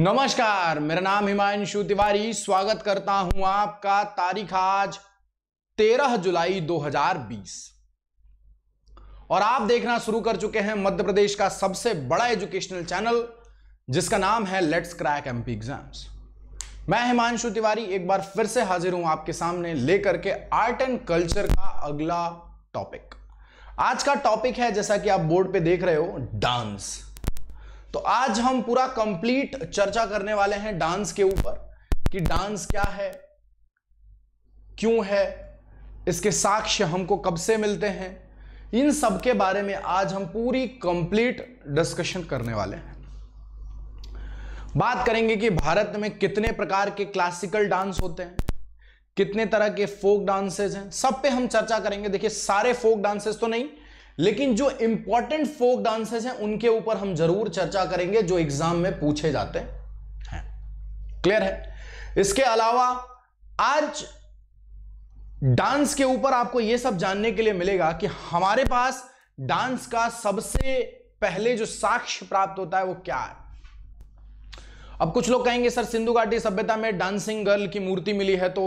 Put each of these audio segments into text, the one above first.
नमस्कार मेरा नाम हिमांशु तिवारी स्वागत करता हूं आपका तारीख आज 13 जुलाई 2020 और आप देखना शुरू कर चुके हैं मध्य प्रदेश का सबसे बड़ा एजुकेशनल चैनल जिसका नाम है लेट्स क्रैक एमपी एग्जाम्स मैं हिमांशु तिवारी एक बार फिर से हाजिर हूं आपके सामने लेकर के आर्ट एंड कल्चर का अगला टॉपिक आज का टॉपिक है जैसा कि आप बोर्ड पे देख रहे हो डांस तो आज हम पूरा कंप्लीट चर्चा करने वाले हैं डांस के ऊपर कि डांस क्या है क्यों है इसके साक्ष्य हमको कब से मिलते हैं इन सब के बारे में आज हम पूरी कंप्लीट डिस्कशन करने वाले हैं बात करेंगे कि भारत में कितने प्रकार के क्लासिकल डांस होते हैं कितने तरह के फोक डांसेस हैं सब पे हम चर्चा करेंगे देखिए सारे फोक डांसेस तो नहीं लेकिन जो इंपॉर्टेंट फोक डांसेस हैं उनके ऊपर हम जरूर चर्चा करेंगे जो एग्जाम में पूछे जाते हैं क्लियर है इसके अलावा आज डांस के ऊपर आपको यह सब जानने के लिए मिलेगा कि हमारे पास डांस का सबसे पहले जो साक्ष्य प्राप्त होता है वो क्या है अब कुछ लोग कहेंगे सर सिंधु घाटी सभ्यता में डांसिंग गर्ल की मूर्ति मिली है तो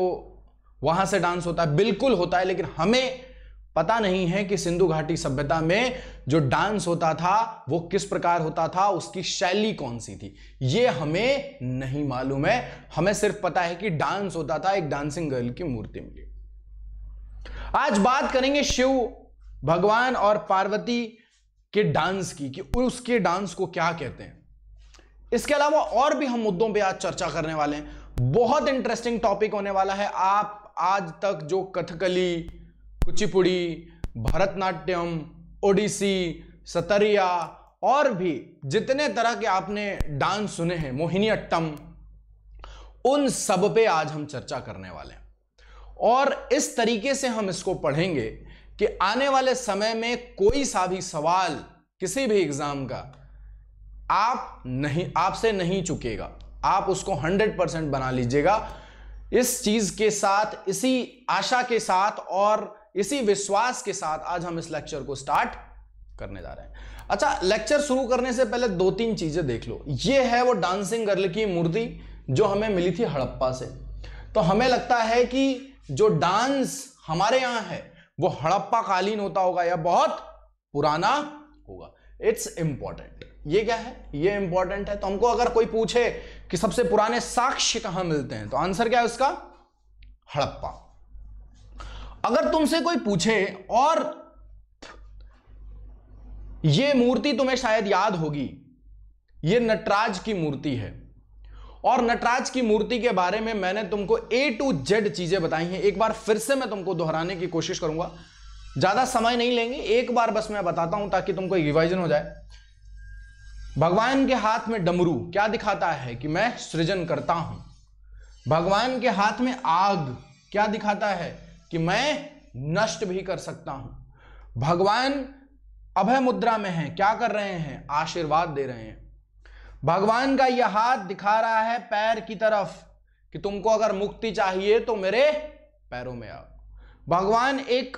वहां से डांस होता है बिल्कुल होता है लेकिन हमें पता नहीं है कि सिंधु घाटी सभ्यता में जो डांस होता था वो किस प्रकार होता था उसकी शैली कौन सी थी ये हमें नहीं मालूम है हमें सिर्फ पता है कि डांस होता था एक डांसिंग गर्ल की मूर्ति मिली आज बात करेंगे शिव भगवान और पार्वती के डांस की कि उसके डांस को क्या कहते हैं इसके अलावा और भी हम मुद्दों पे आज चर्चा करने वाले हैं बहुत इंटरेस्टिंग टॉपिक होने वाला है आप आज तक जो कथकली कुचिपुड़ी भरतनाट्यम ओडिसी सतरिया और भी जितने तरह के आपने डांस सुने हैं मोहिनीअट्टम उन सब पे आज हम चर्चा करने वाले हैं और इस तरीके से हम इसको पढ़ेंगे कि आने वाले समय में कोई सा भी सवाल किसी भी एग्जाम का आप नहीं आपसे नहीं चुकेगा आप उसको 100 परसेंट बना लीजिएगा इस चीज के साथ इसी आशा के साथ और इसी विश्वास के साथ आज हम इस लेक्चर को स्टार्ट करने जा रहे हैं अच्छा लेक्चर शुरू करने से पहले दो तीन चीजें देख लो ये है वो डांसिंग गर्ल की मूर्ति जो हमें मिली थी हड़प्पा से तो हमें लगता है कि जो डांस हमारे यहां है वो हड़प्पा कालीन होता होगा या बहुत पुराना होगा इट्स इंपॉर्टेंट ये क्या है ये इंपॉर्टेंट है तो हमको अगर कोई पूछे कि सबसे पुराने साक्ष्य कहां मिलते हैं तो आंसर क्या है उसका हड़प्पा अगर तुमसे कोई पूछे और ये मूर्ति तुम्हें शायद याद होगी ये नटराज की मूर्ति है और नटराज की मूर्ति के बारे में मैंने तुमको ए टू जेड चीजें बताई हैं एक बार फिर से मैं तुमको दोहराने की कोशिश करूंगा ज्यादा समय नहीं लेंगे एक बार बस मैं बताता हूं ताकि तुमको रिवाइजन हो जाए भगवान के हाथ में डमरू क्या दिखाता है कि मैं सृजन करता हूं भगवान के हाथ में आग क्या दिखाता है कि मैं नष्ट भी कर सकता हूं भगवान अभय मुद्रा में है क्या कर रहे हैं आशीर्वाद दे रहे हैं भगवान का यह हाथ दिखा रहा है पैर की तरफ कि तुमको अगर मुक्ति चाहिए तो मेरे पैरों में आओ भगवान एक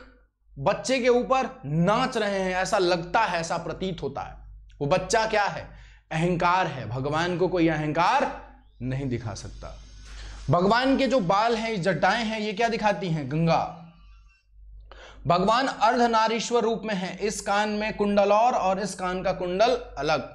बच्चे के ऊपर नाच रहे हैं ऐसा लगता है ऐसा प्रतीत होता है वो बच्चा क्या है अहंकार है भगवान को कोई अहंकार नहीं दिखा सकता भगवान के जो बाल हैं जटाएं हैं ये क्या दिखाती हैं गंगा भगवान अर्धनारीश्वर रूप में है इस कान में कुंडल और, और इस कान का कुंडल अलग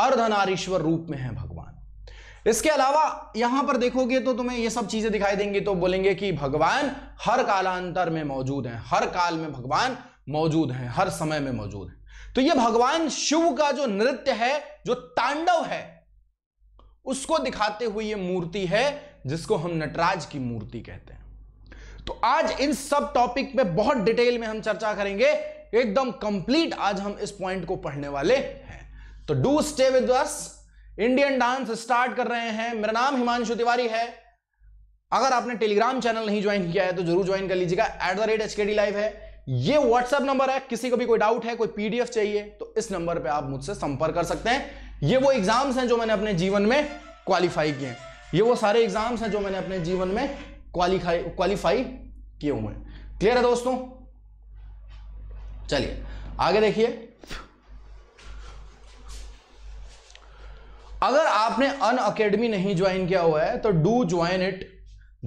अर्धनारीश्वर रूप में है भगवान इसके अलावा यहां पर देखोगे तो तुम्हें ये सब चीजें दिखाई देंगी तो बोलेंगे कि भगवान हर कालांतर में मौजूद हैं हर काल में भगवान मौजूद हैं हर समय में मौजूद हैं तो ये भगवान शिव का जो नृत्य है जो तांडव है उसको दिखाते हुए ये मूर्ति है जिसको हम नटराज की मूर्ति कहते हैं तो आज इन सब टॉपिक पे बहुत डिटेल में हम चर्चा करेंगे एकदम कंप्लीट आज हम इस पॉइंट को पढ़ने वाले हैं तो do stay with us Indian dance start कर रहे हैं मेरा नाम हिमांशु तिवारी है अगर आपने टेलीग्राम चैनल नहीं ज्वाइन किया है तो जरूर ज्वाइन कर लीजिएगा at the rate H K D live है ये व्हाट्सएप नंबर है किसी को भी कोई डाउट है कोई पीडीएफ चाहिए तो इस नंबर पे आप मुझसे संपर्क कर सकते हैं ये वो एग्जाम्स हैं जो मैंने अपने जीवन में क्वालिफाई किए हैं ये वो सारे एग्जाम्स हैं जो मैंने अपने जीवन में क्वालिफाई क्वालिफाई किए हुए हैं क्लियर है दोस्तों चलिए आगे देखिए अगर आपने अन अकेडमी नहीं ज्वाइन किया हुआ है तो do join it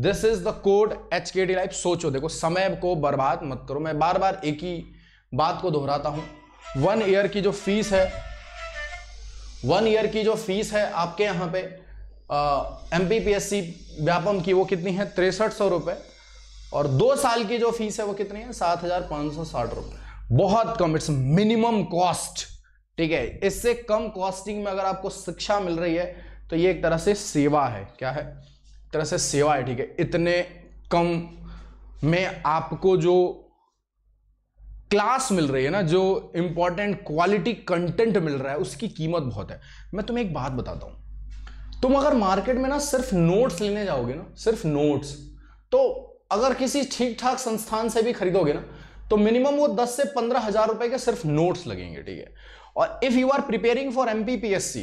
this is the code H K D life सोचो देखो समय को बर्बाद मत करो मैं बार बार एक ही बात को दोहराता हूं वन ईयर की जो फीस है वन ईयर की जो फीस है आपके यहां पे M P P S C Vyapam की वो कितनी है तिरसठ सौ रुपये और दो साल की जो फीस है वो कितनी है सात हजार पाँच सौ साठ रुपये बहुत कम इट्स मिनिमम कॉस्ट ठीक है इससे कम कॉस्टिंग में अगर आपको शिक्षा मिल रही है तो ये एक तरह से सेवा है क्या है एक तरह से सेवा है ठीक है इतने कम में आपको जो क्लास मिल रही है ना जो इंपॉर्टेंट क्वालिटी कंटेंट मिल रहा है उसकी कीमत बहुत है मैं तुम्हें एक बात बताता हूँ तुम अगर मार्केट में ना सिर्फ नोट्स लेने जाओगे ना सिर्फ नोट्स तो अगर किसी ठीक ठाक संस्थान से भी खरीदोगे ना तो मिनिमम वो दस से पंद्रह हजार रुपए के सिर्फ नोट्स लगेंगे ठीक है और if you are preparing for MPPSC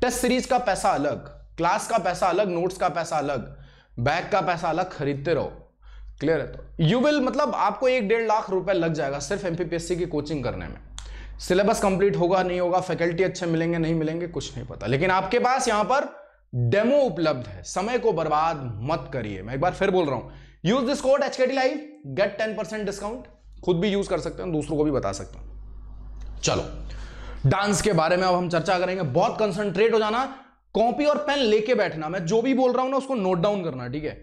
test series का पैसा अलग क्लास का पैसा अलग नोट्स का पैसा अलग बैग का पैसा अलग खरीदते रहो क्लियर है तो यू विल मतलब आपको एक डेढ़ लाख रुपए लग जाएगा सिर्फ एमपीपीएससी की कोचिंग करने में सिलेबस कंप्लीट होगा नहीं होगा फैकल्टी अच्छे मिलेंगे नहीं मिलेंगे कुछ नहीं पता लेकिन आपके पास यहां पर डेमो उपलब्ध है समय को बर्बाद मत करिए मैं एक बार फिर बोल रहा हूं use this code H live get ten percent discount खुद भी यूज कर सकते हैं दूसरों को भी बता सकते हैं चलो डांस के बारे में अब हम चर्चा करेंगे बहुत कंसंट्रेट हो जाना कॉपी और पेन लेके बैठना मैं जो भी बोल रहा हूं ना उसको नोट डाउन करना ठीक है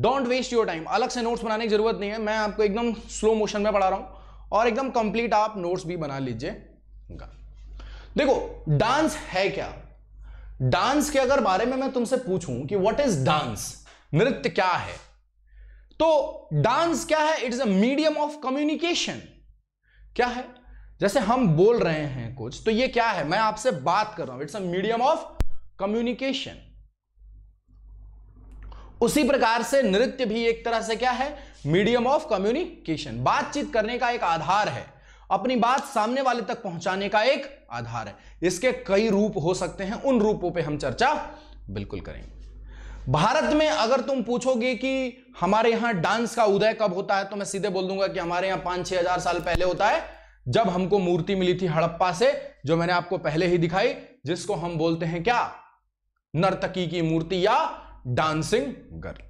डोंट वेस्ट योर टाइम अलग से नोट्स बनाने की जरूरत नहीं है मैं आपको एकदम स्लो मोशन में पढ़ा रहा हूं और एकदम कंप्लीट आप नोट्स भी बना लीजिएगा देखो डांस है क्या डांस के अगर बारे में मैं तुमसे पूछूं कि व्हाट इज डांस नृत्य क्या है तो डांस क्या है it is a medium of communication क्या है जैसे हम बोल रहे हैं कुछ तो ये क्या है मैं आपसे बात कर रहा हूं it's a medium of communication उसी प्रकार से नृत्य भी एक तरह से क्या है मीडियम ऑफ कम्युनिकेशन बातचीत करने का एक आधार है अपनी बात सामने वाले तक पहुंचाने का एक आधार है इसके कई रूप हो सकते हैं उन रूपों पे हम चर्चा बिल्कुल करेंगे भारत में अगर तुम पूछोगे कि हमारे यहां डांस का उदय कब होता है तो मैं सीधे बोल दूंगा कि हमारे यहां पांच छह हजार साल पहले होता है जब हमको मूर्ति मिली थी हड़प्पा से जो मैंने आपको पहले ही दिखाई जिसको हम बोलते हैं क्या नर्तकी की मूर्ति या डांसिंग गर्ल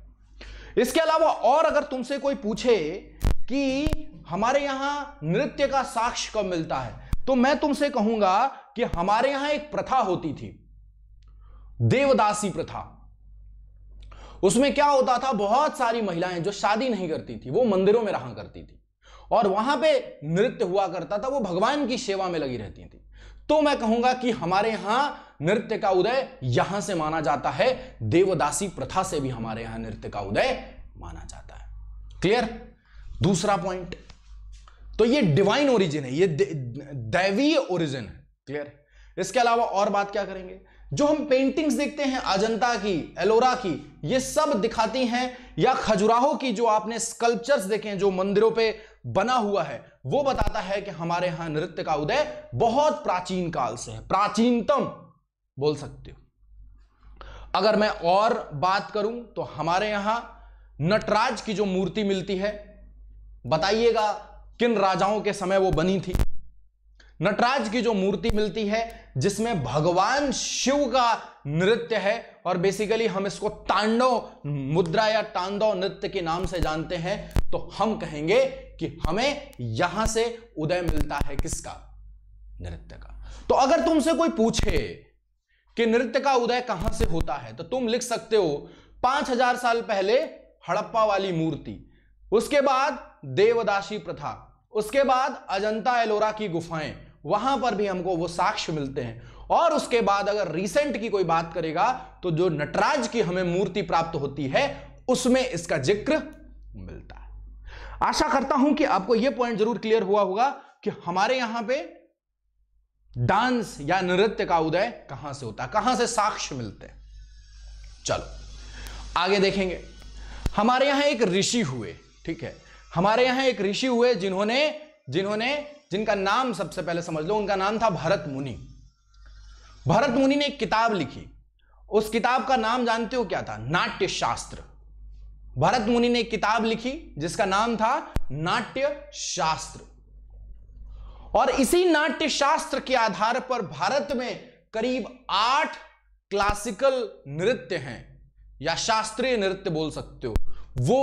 इसके अलावा और अगर तुमसे कोई पूछे कि हमारे यहां नृत्य का साक्ष्य कब मिलता है तो मैं तुमसे कहूंगा कि हमारे यहां एक प्रथा होती थी देवदासी प्रथा उसमें क्या होता था बहुत सारी महिलाएं जो शादी नहीं करती थी वो मंदिरों में रहा करती थी और वहां पे नृत्य हुआ करता था वो भगवान की सेवा में लगी रहती थी तो मैं कहूंगा कि हमारे यहां नृत्य का उदय यहां से माना जाता है देवदासी प्रथा से भी हमारे यहां नृत्य का उदय माना जाता है क्लियर दूसरा पॉइंट तो ये डिवाइन ओरिजिन है ये दैवीय ओरिजिन है क्लियर इसके अलावा और बात क्या करेंगे जो हम पेंटिंग्स देखते हैं अजंता की एलोरा की ये सब दिखाती हैं या खजुराहो की जो आपने स्कल्पचर्स देखे हैं जो मंदिरों पे बना हुआ है वो बताता है कि हमारे यहां नृत्य का उदय बहुत प्राचीन काल से है प्राचीनतम बोल सकते हो अगर मैं और बात करूं तो हमारे यहां नटराज की जो मूर्ति मिलती है बताइएगा किन राजाओं के समय वो बनी थी नटराज की जो मूर्ति मिलती है जिसमें भगवान शिव का नृत्य है और बेसिकली हम इसको तांडव मुद्रा या तांडव नृत्य के नाम से जानते हैं तो हम कहेंगे कि हमें यहां से उदय मिलता है किसका नृत्य का तो अगर तुमसे कोई पूछे कि नृत्य का उदय कहां से होता है तो तुम लिख सकते हो पांच हजार साल पहले हड़प्पा वाली मूर्ति उसके बाद देवदासी प्रथा उसके बाद अजंता एलोरा की गुफाएं वहां पर भी हमको वो साक्ष्य मिलते हैं और उसके बाद अगर रिसेंट की कोई बात करेगा तो जो नटराज की हमें मूर्ति प्राप्त होती है उसमें इसका जिक्र मिलता है आशा करता हूं कि आपको यह पॉइंट जरूर क्लियर हुआ होगा कि हमारे यहां पे डांस या नृत्य का उदय कहां से होता है कहां से साक्ष्य मिलते हैं चलो आगे देखेंगे हमारे यहां एक ऋषि हुए ठीक है हमारे यहां एक ऋषि हुए जिन्होंने जिन्होंने जिनका नाम सबसे पहले समझ लो उनका नाम था भरत मुनि भरत मुनि ने एक किताब लिखी उस किताब का नाम जानते हो क्या था नाट्य शास्त्र भरत मुनि ने एक किताब लिखी जिसका नाम था नाट्य शास्त्र और इसी नाट्य शास्त्र के आधार पर भारत में करीब आठ क्लासिकल नृत्य हैं या शास्त्रीय नृत्य बोल सकते हो वो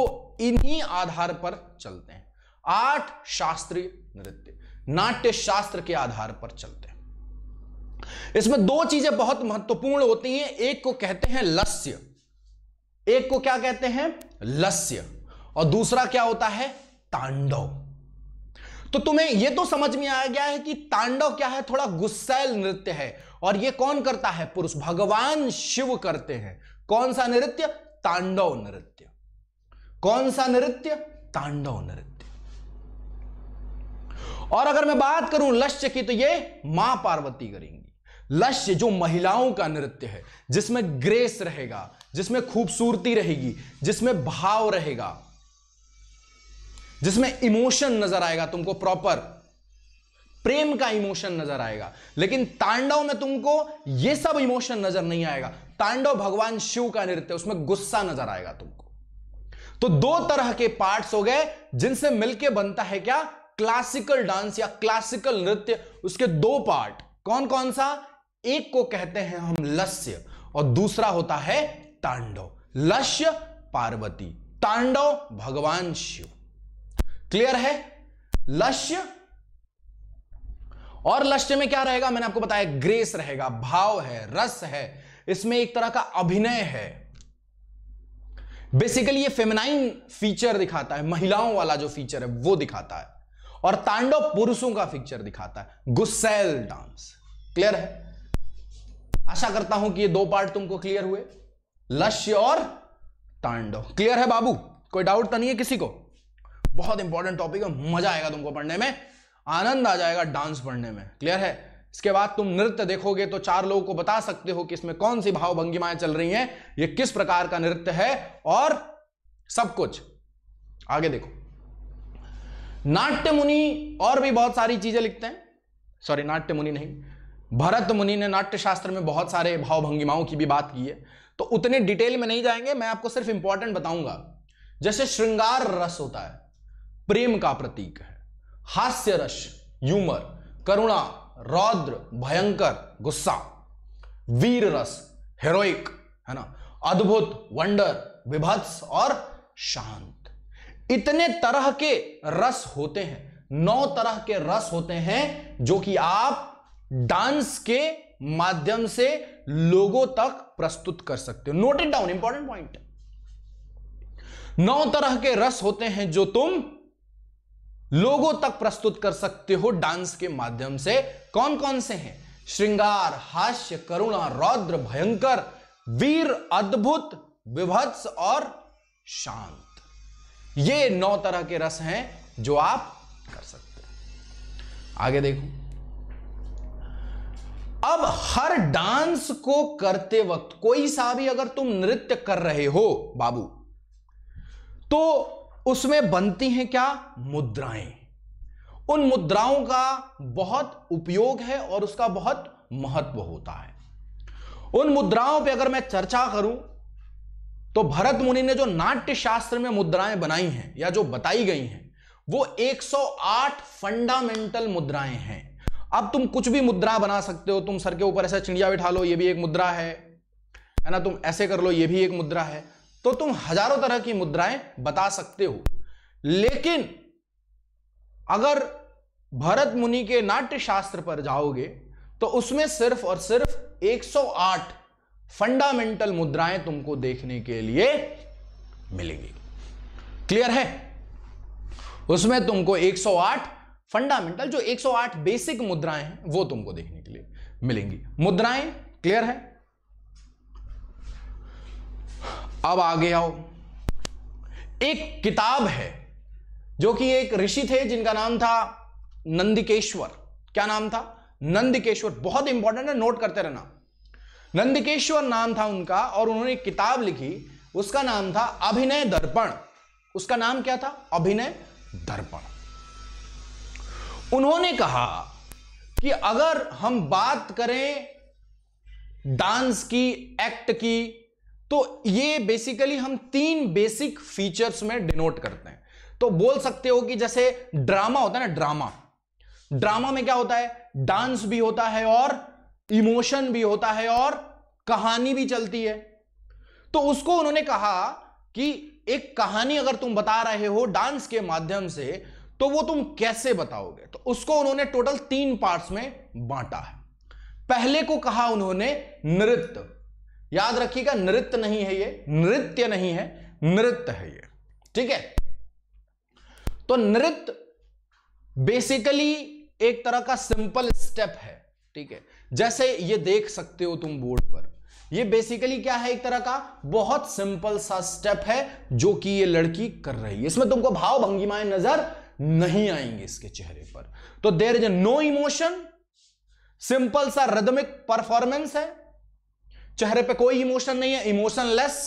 इन्हीं आधार पर चलते हैं आठ शास्त्रीय नृत्य नाट्य शास्त्र के आधार पर चलते हैं इसमें दो चीजें बहुत महत्वपूर्ण होती हैं एक को कहते हैं लस्य एक को क्या कहते हैं लस्य और दूसरा क्या होता है तांडव तो तुम्हें यह तो समझ में आ गया है कि तांडव क्या है थोड़ा गुस्सैल नृत्य है और यह कौन करता है पुरुष भगवान शिव करते हैं कौन सा नृत्य तांडव नृत्य कौन सा नृत्य तांडव नृत्य और अगर मैं बात करूं लक्ष्य की तो ये मां पार्वती करेंगी लश्य जो महिलाओं का नृत्य है जिसमें ग्रेस रहेगा जिसमें खूबसूरती रहेगी जिसमें भाव रहेगा जिसमें इमोशन नजर आएगा तुमको प्रॉपर प्रेम का इमोशन नजर आएगा लेकिन तांडव में तुमको यह सब इमोशन नजर नहीं आएगा तांडव भगवान शिव का नृत्य उसमें गुस्सा नजर आएगा तुमको तो दो तरह के पार्ट्स हो गए जिनसे मिलके बनता है क्या क्लासिकल डांस या क्लासिकल नृत्य उसके दो पार्ट कौन कौन सा एक को कहते हैं हम लस्य और दूसरा होता है तांडव लस्य पार्वती तांडव भगवान शिव क्लियर है लस्य और लस्य में क्या रहेगा मैंने आपको बताया ग्रेस रहेगा भाव है रस है इसमें एक तरह का अभिनय है बेसिकली ये फेमिनाइन फीचर दिखाता है महिलाओं वाला जो फीचर है वो दिखाता है और तांडव पुरुषों का फीचर दिखाता है गुस्सेल डांस क्लियर है आशा करता हूं कि ये दो पार्ट तुमको क्लियर हुए लक्ष्य और तांडव क्लियर है बाबू कोई डाउट तो नहीं है किसी को बहुत इंपॉर्टेंट टॉपिक है मजा आएगा तुमको पढ़ने में आनंद आ जाएगा डांस पढ़ने में क्लियर है इसके बाद तुम नृत्य देखोगे तो चार लोगों को बता सकते हो कि इसमें कौन सी भाव भावभंगिमाएं चल रही हैं ये किस प्रकार का नृत्य है और सब कुछ आगे देखो नाट्य मुनि और भी बहुत सारी चीजें लिखते हैं सॉरी नाट्य मुनि नहीं भरत मुनि ने नाट्य शास्त्र में बहुत सारे भावभंगिमाओं की भी बात की है तो उतने डिटेल में नहीं जाएंगे मैं आपको सिर्फ इंपॉर्टेंट बताऊंगा जैसे श्रृंगार रस होता है प्रेम का प्रतीक है हास्य रस यूमर करुणा रौद्र भयंकर गुस्सा वीर रस हेरोइक है ना अद्भुत वंडर विभत्स और शांत इतने तरह के रस होते हैं नौ तरह के रस होते हैं जो कि आप डांस के माध्यम से लोगों तक प्रस्तुत कर सकते हो note it down important point नौ तरह के रस होते हैं जो तुम लोगों तक प्रस्तुत कर सकते हो डांस के माध्यम से कौन कौन से हैं श्रृंगार हास्य करुणा रौद्र भयंकर वीर अद्भुत विभत्स और शांत ये नौ तरह के रस हैं जो आप कर सकते हो आगे देखो अब हर डांस को करते वक्त कोई सा भी अगर तुम नृत्य कर रहे हो बाबू तो उसमें बनती हैं क्या मुद्राएं उन मुद्राओं का बहुत उपयोग है और उसका बहुत महत्व होता है उन मुद्राओं पे अगर मैं चर्चा करूं तो भरत मुनि ने जो नाट्य शास्त्र में मुद्राएं बनाई हैं या जो बताई गई हैं वो 108 फंडामेंटल मुद्राएं हैं अब तुम कुछ भी मुद्रा बना सकते हो तुम सर के ऊपर ऐसा चिड़िया बिठा लो ये भी एक मुद्रा है है ना तुम ऐसे कर लो ये भी एक मुद्रा है तो तुम हजारों तरह की मुद्राएं बता सकते हो लेकिन अगर भरत मुनि के नाट्य शास्त्र पर जाओगे तो उसमें सिर्फ और सिर्फ 108 फंडामेंटल मुद्राएं तुमको देखने के लिए मिलेंगी क्लियर है उसमें तुमको 108 फंडामेंटल जो 108 बेसिक मुद्राएं हैं वो तुमको देखने के लिए मिलेंगी मुद्राएं क्लियर है अब आगे आओ एक किताब है जो कि एक ऋषि थे जिनका नाम था नंदिकेश्वर क्या नाम था नंदिकेश्वर बहुत इंपॉर्टेंट है नोट करते रहना नंदिकेश्वर नाम था उनका और उन्होंने एक किताब लिखी उसका नाम था अभिनय दर्पण उसका नाम क्या था अभिनय दर्पण उन्होंने कहा कि अगर हम बात करें डांस की एक्ट की तो ये बेसिकली हम तीन बेसिक फीचर्स में डिनोट करते हैं तो बोल सकते हो कि जैसे ड्रामा होता है ना ड्रामा ड्रामा में क्या होता है डांस भी होता है और इमोशन भी होता है और कहानी भी चलती है तो उसको उन्होंने कहा कि एक कहानी अगर तुम बता रहे हो डांस के माध्यम से तो वो तुम कैसे बताओगे तो उसको उन्होंने टोटल तीन पार्ट्स में बांटा है पहले को कहा उन्होंने नृत्य याद रखिएगा नृत्य नहीं है ये नृत्य नहीं है नृत्य है ये ठीक है तो नृत्य बेसिकली एक तरह का सिंपल स्टेप है ठीक है जैसे ये देख सकते हो तुम बोर्ड पर ये बेसिकली क्या है एक तरह का बहुत सिंपल सा स्टेप है जो कि ये लड़की कर रही है इसमें तुमको भाव भंगिमाएं नजर नहीं आएंगे इसके चेहरे पर तो there is no emotion simple सा रिदमिक परफॉर्मेंस है चेहरे पे कोई इमोशन नहीं है इमोशनलेस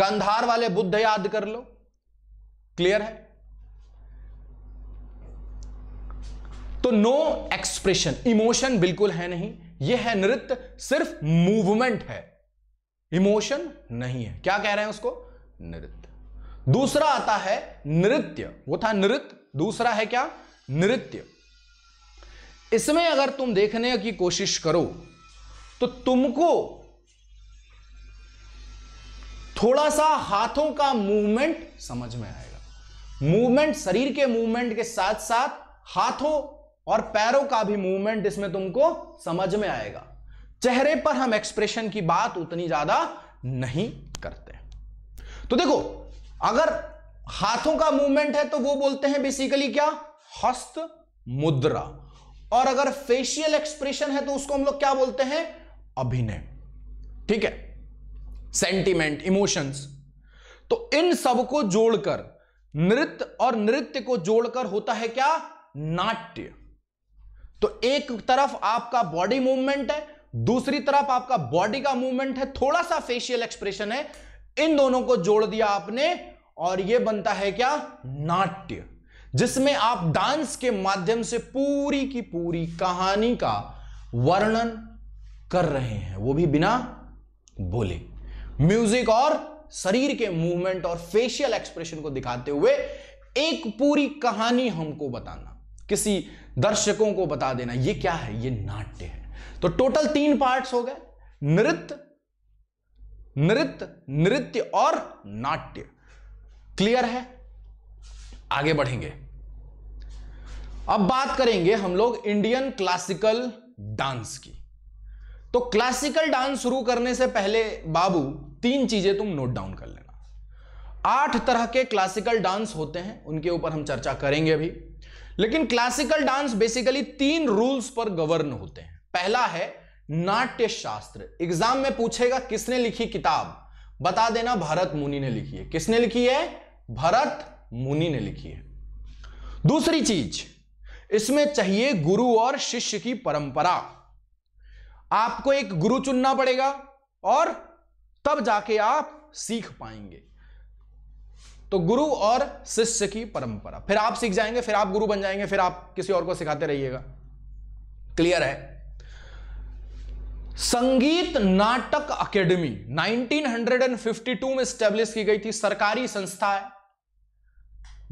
गंधार वाले बुद्ध याद कर लो क्लियर है तो नो एक्सप्रेशन इमोशन बिल्कुल है नहीं यह है नृत्य सिर्फ मूवमेंट है इमोशन नहीं है क्या कह रहे हैं उसको नृत्य दूसरा आता है नृत्य वो था नृत्य दूसरा है क्या नृत्य इसमें अगर तुम देखने की कोशिश करो तो तुमको थोड़ा सा हाथों का मूवमेंट समझ में आएगा मूवमेंट शरीर के मूवमेंट के साथ साथ हाथों और पैरों का भी मूवमेंट इसमें तुमको समझ में आएगा चेहरे पर हम एक्सप्रेशन की बात उतनी ज्यादा नहीं करते तो देखो अगर हाथों का मूवमेंट है तो वो बोलते हैं बेसिकली क्या हस्त मुद्रा और अगर फेशियल एक्सप्रेशन है तो उसको हम लोग क्या बोलते हैं अभिनय ठीक है सेंटिमेंट इमोशंस तो इन सब को जोड़कर नृत्य और नृत्य को जोड़कर होता है क्या नाट्य तो एक तरफ आपका बॉडी मूवमेंट है दूसरी तरफ आपका बॉडी का मूवमेंट है थोड़ा सा फेशियल एक्सप्रेशन है इन दोनों को जोड़ दिया आपने और ये बनता है क्या नाट्य जिसमें आप डांस के माध्यम से पूरी की पूरी कहानी का वर्णन कर रहे हैं वो भी बिना बोले म्यूजिक और शरीर के मूवमेंट और फेशियल एक्सप्रेशन को दिखाते हुए एक पूरी कहानी हमको बताना किसी दर्शकों को बता देना ये क्या है ये नाट्य है तो टोटल तीन पार्ट्स हो गए नृत्य नृत्य नृत्य और नाट्य क्लियर है आगे बढ़ेंगे अब बात करेंगे हम लोग इंडियन क्लासिकल डांस की तो क्लासिकल डांस शुरू करने से पहले बाबू तीन चीजें तुम नोट डाउन कर लेना आठ तरह के क्लासिकल डांस होते हैं उनके ऊपर हम चर्चा करेंगे अभी लेकिन क्लासिकल डांस बेसिकली तीन रूल्स पर गवर्न होते हैं पहला है नाट्य शास्त्र एग्जाम में पूछेगा किसने लिखी किताब बता देना भारत मुनि ने लिखी है किसने लिखी है भरत मुनि ने लिखी है दूसरी चीज इसमें चाहिए गुरु और शिष्य की परंपरा आपको एक गुरु चुनना पड़ेगा और तब जाके आप सीख पाएंगे तो गुरु और शिष्य की परंपरा फिर आप सीख जाएंगे फिर आप गुरु बन जाएंगे फिर आप किसी और को सिखाते रहिएगा क्लियर है संगीत नाटक एकेडमी 1952 में स्टैब्लिश की गई थी सरकारी संस्था है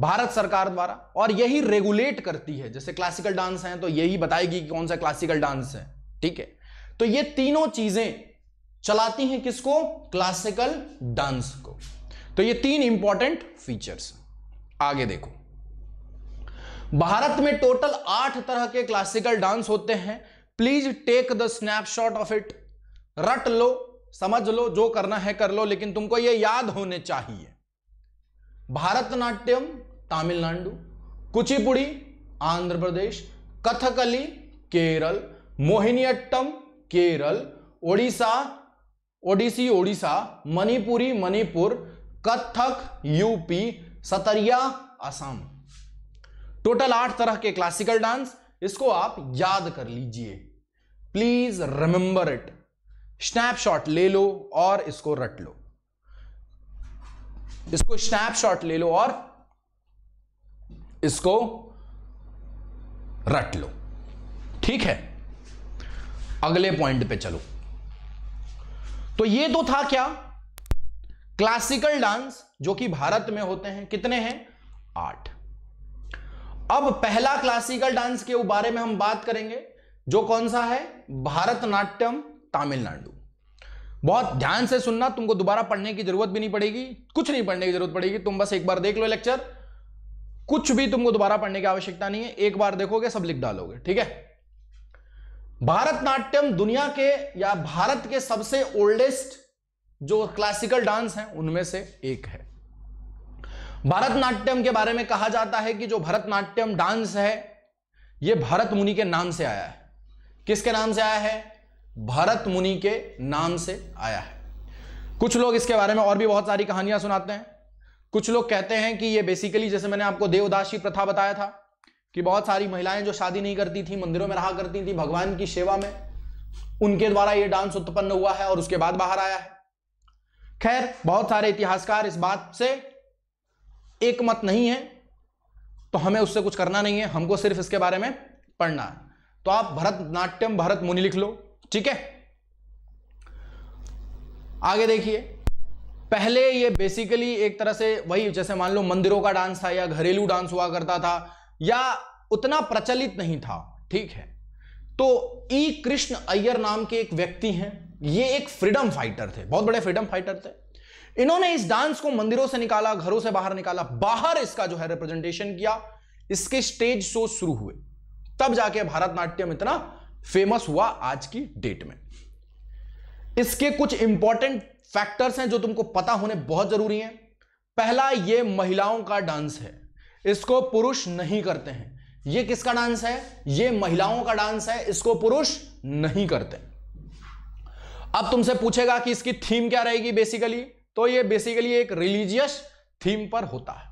भारत सरकार द्वारा और यही रेगुलेट करती है जैसे क्लासिकल डांस है तो यही बताएगी कि कौन सा क्लासिकल डांस है ठीक है तो ये तीनों चीजें चलाती हैं किसको क्लासिकल डांस को तो ये तीन इंपॉर्टेंट फीचर्स आगे देखो भारत में टोटल आठ तरह के क्लासिकल डांस होते हैं please take the snapshot of it रट लो समझ लो जो करना है कर लो लेकिन तुमको यह याद होने चाहिए भारतनाट्यम तमिलनाडु कुचिपुड़ी आंध्र प्रदेश कथकली केरल मोहिनीअट्टम केरल ओडिशा ओडिसी ओडिशा मणिपुरी मणिपुर कथक यूपी सतरिया असम टोटल आठ तरह के क्लासिकल डांस इसको आप याद कर लीजिए प्लीज रिमेंबर इट स्नैपशॉट ले लो और इसको रट लो इसको स्नैपशॉट ले लो और इसको रट लो ठीक है अगले पॉइंट पे चलो तो ये तो था क्या क्लासिकल डांस जो कि भारत में होते हैं कितने हैं आठ अब पहला क्लासिकल डांस के बारे में हम बात करेंगे जो कौन सा है भारतनाट्यम तमिलनाडु बहुत ध्यान से सुनना तुमको दोबारा पढ़ने की जरूरत भी नहीं पड़ेगी कुछ नहीं पढ़ने की जरूरत पड़ेगी तुम बस एक बार देख लो लेक्चर कुछ भी तुमको दोबारा पढ़ने की आवश्यकता नहीं है एक बार देखोगे सब लिख डालोगे ठीक है भारतनाट्यम दुनिया के या भारत के सबसे ओल्डेस्ट जो क्लासिकल डांस है उनमें से एक है भारतनाट्यम के बारे में कहा जाता है कि जो भरतनाट्यम डांस है यह भरत मुनि के नाम से आया है किसके नाम से आया है भरत मुनि के नाम से आया है कुछ लोग इसके बारे में और भी बहुत सारी कहानियां सुनाते हैं कुछ लोग कहते हैं कि ये बेसिकली जैसे मैंने आपको देवदासी प्रथा बताया था कि बहुत सारी महिलाएं जो शादी नहीं करती थी मंदिरों में रहा करती थी भगवान की सेवा में उनके द्वारा ये डांस उत्पन्न हुआ है और उसके बाद बाहर आया है खैर बहुत सारे इतिहासकार इस बात से एक मत नहीं है तो हमें उससे कुछ करना नहीं है हमको सिर्फ इसके बारे में पढ़ना है तो आप भरतनाट्यम भरत मुनि लिख लो ठीक है आगे देखिए पहले ये बेसिकली एक तरह से वही जैसे मान लो मंदिरों का डांस था या घरेलू डांस हुआ करता था या उतना प्रचलित नहीं था ठीक है तो ई e. कृष्ण अय्यर नाम के एक व्यक्ति हैं ये एक फ्रीडम फाइटर थे बहुत बड़े फ्रीडम फाइटर थे इन्होंने इस डांस को मंदिरों से निकाला घरों से बाहर निकाला बाहर इसका जो है रिप्रेजेंटेशन किया इसके स्टेज शो शुरू हुए तब जाके भारतनाट्यम इतना फेमस हुआ आज की डेट में इसके कुछ इंपॉर्टेंट फैक्टर्स हैं जो तुमको पता होने बहुत जरूरी हैं पहला ये महिलाओं का डांस है इसको पुरुष नहीं करते हैं ये किसका डांस है ये महिलाओं का डांस है इसको पुरुष नहीं करते अब तुमसे पूछेगा कि इसकी थीम क्या रहेगी बेसिकली तो ये बेसिकली एक रिलीजियस थीम पर होता है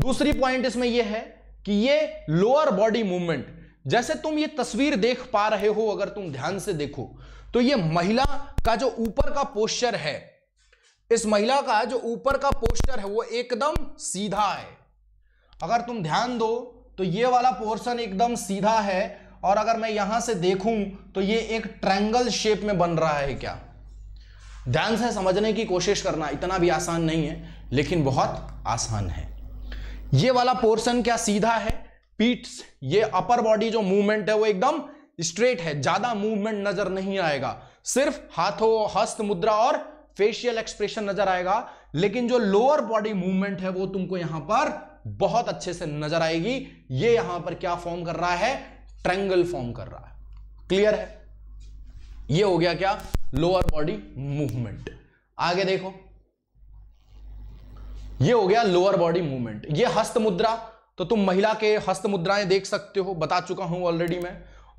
दूसरी पॉइंट इसमें यह है कि ये लोअर बॉडी मूवमेंट जैसे तुम ये तस्वीर देख पा रहे हो अगर तुम ध्यान से देखो तो ये महिला का जो ऊपर का पोस्चर है इस महिला का जो ऊपर का पोस्टर है वो एकदम सीधा है अगर तुम ध्यान दो तो ये वाला पोर्शन एकदम सीधा है और अगर मैं यहां से देखूं तो ये एक ट्रायंगल शेप में बन रहा है क्या ध्यान से समझने की कोशिश करना इतना भी आसान नहीं है लेकिन बहुत आसान है ये वाला पोर्शन क्या सीधा है पीठ ये अपर बॉडी जो मूवमेंट है वो एकदम स्ट्रेट है ज्यादा मूवमेंट नजर नहीं आएगा सिर्फ हाथों हस्त मुद्रा और फेशियल एक्सप्रेशन नजर आएगा लेकिन जो लोअर बॉडी मूवमेंट है वो तुमको यहां पर बहुत अच्छे से नजर आएगी ये यहां पर क्या फॉर्म कर रहा है ट्रेंगल फॉर्म कर रहा है क्लियर है ये हो गया क्या लोअर बॉडी मूवमेंट आगे देखो ये हो गया लोअर बॉडी मूवमेंट ये हस्त मुद्रा तो तुम महिला के हस्त मुद्राएं देख सकते हो बता चुका हूं ऑलरेडी मैं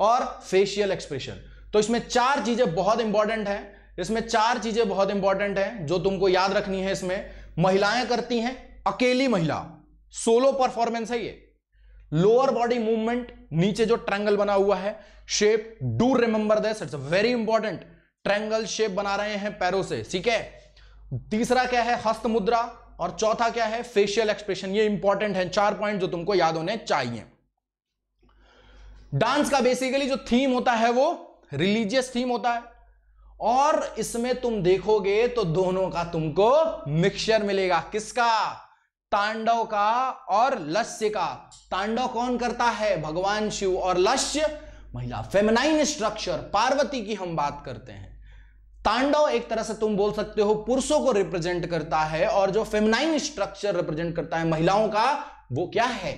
और फेशियल एक्सप्रेशन तो इसमें चार चीजें बहुत इंपॉर्टेंट है इसमें चार चीजें बहुत इंपॉर्टेंट है जो तुमको याद रखनी है इसमें महिलाएं करती हैं अकेली महिला सोलो परफॉर्मेंस है ये लोअर बॉडी मूवमेंट नीचे जो ट्रैंगल बना हुआ है shape do remember this it's very important triangle shape बना रहे हैं पैरों से ठीक है तीसरा क्या है हस्त मुद्रा और चौथा क्या है फेशियल एक्सप्रेशन ये इंपॉर्टेंट है चार पॉइंट जो तुमको याद होने चाहिए डांस का बेसिकली जो थीम होता है वो रिलीजियस थीम होता है और इसमें तुम देखोगे तो दोनों का तुमको मिक्सचर मिलेगा किसका तांडव का और लस्य का तांडव कौन करता है भगवान शिव और लस्य महिला फेमनाइन स्ट्रक्चर पार्वती की हम बात करते हैं तांडव एक तरह से तुम बोल सकते हो पुरुषों को रिप्रेजेंट करता है और जो फेमनाइन स्ट्रक्चर रिप्रेजेंट करता है महिलाओं का वो क्या है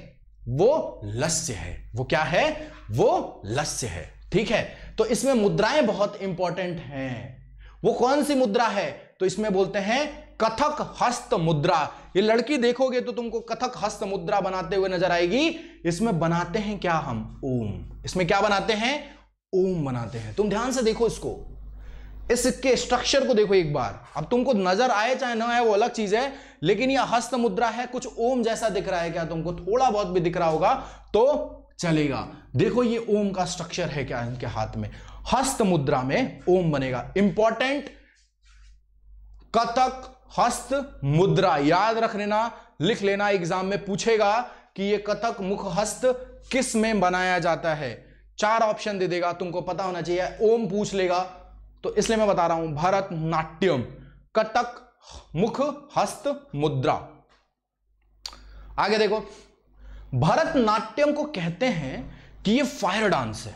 वो लस्य है वो क्या है वो लस्य है ठीक है तो इसमें मुद्राएं बहुत इंपॉर्टेंट हैं वो कौन सी मुद्रा है तो इसमें बोलते हैं कथक हस्त मुद्रा ये लड़की देखोगे तो तुमको कथक हस्त मुद्रा बनाते हुए नजर आएगी इसमें बनाते हैं क्या हम ओम इसमें क्या बनाते हैं ओम बनाते हैं तुम ध्यान से देखो इसको सिक्के स्ट्रक्चर को देखो एक बार अब तुमको नजर आए चाहे ना आए वो अलग चीज है लेकिन यह हस्त मुद्रा है कुछ ओम जैसा दिख रहा है क्या तुमको थोड़ा बहुत भी दिख रहा होगा तो चलेगा देखो ये ओम का स्ट्रक्चर है क्या इनके हाथ में हस्त मुद्रा में ओम बनेगा इंपॉर्टेंट कथक हस्त मुद्रा याद रख लेना लिख लेना एग्जाम में पूछेगा कि ये कथक मुख हस्त किस में बनाया जाता है चार ऑप्शन दे देगा तुमको पता होना चाहिए ओम पूछ लेगा तो इसलिए मैं बता रहा हूं भरतनाट्यम कटक मुख हस्त मुद्रा आगे देखो भरतनाट्यम को कहते हैं कि ये फायर डांस है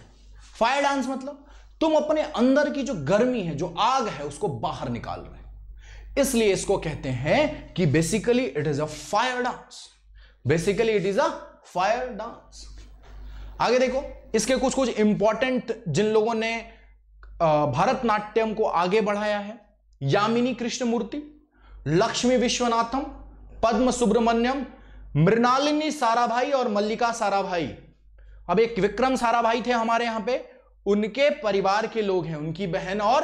फायर डांस मतलब तुम अपने अंदर की जो गर्मी है जो आग है उसको बाहर निकाल रहे इसलिए इसको कहते हैं कि basically it is a fire dance basically it is a fire dance आगे देखो इसके कुछ कुछ इंपॉर्टेंट जिन लोगों ने भरतनाट्यम को आगे बढ़ाया है यामिनी कृष्णमूर्ति लक्ष्मी विश्वनाथम पद्म सुब्रमण्यम मृणालिनी साराभाई और मल्लिका साराभाई अब एक विक्रम साराभाई थे हमारे यहां पे उनके परिवार के लोग हैं उनकी बहन और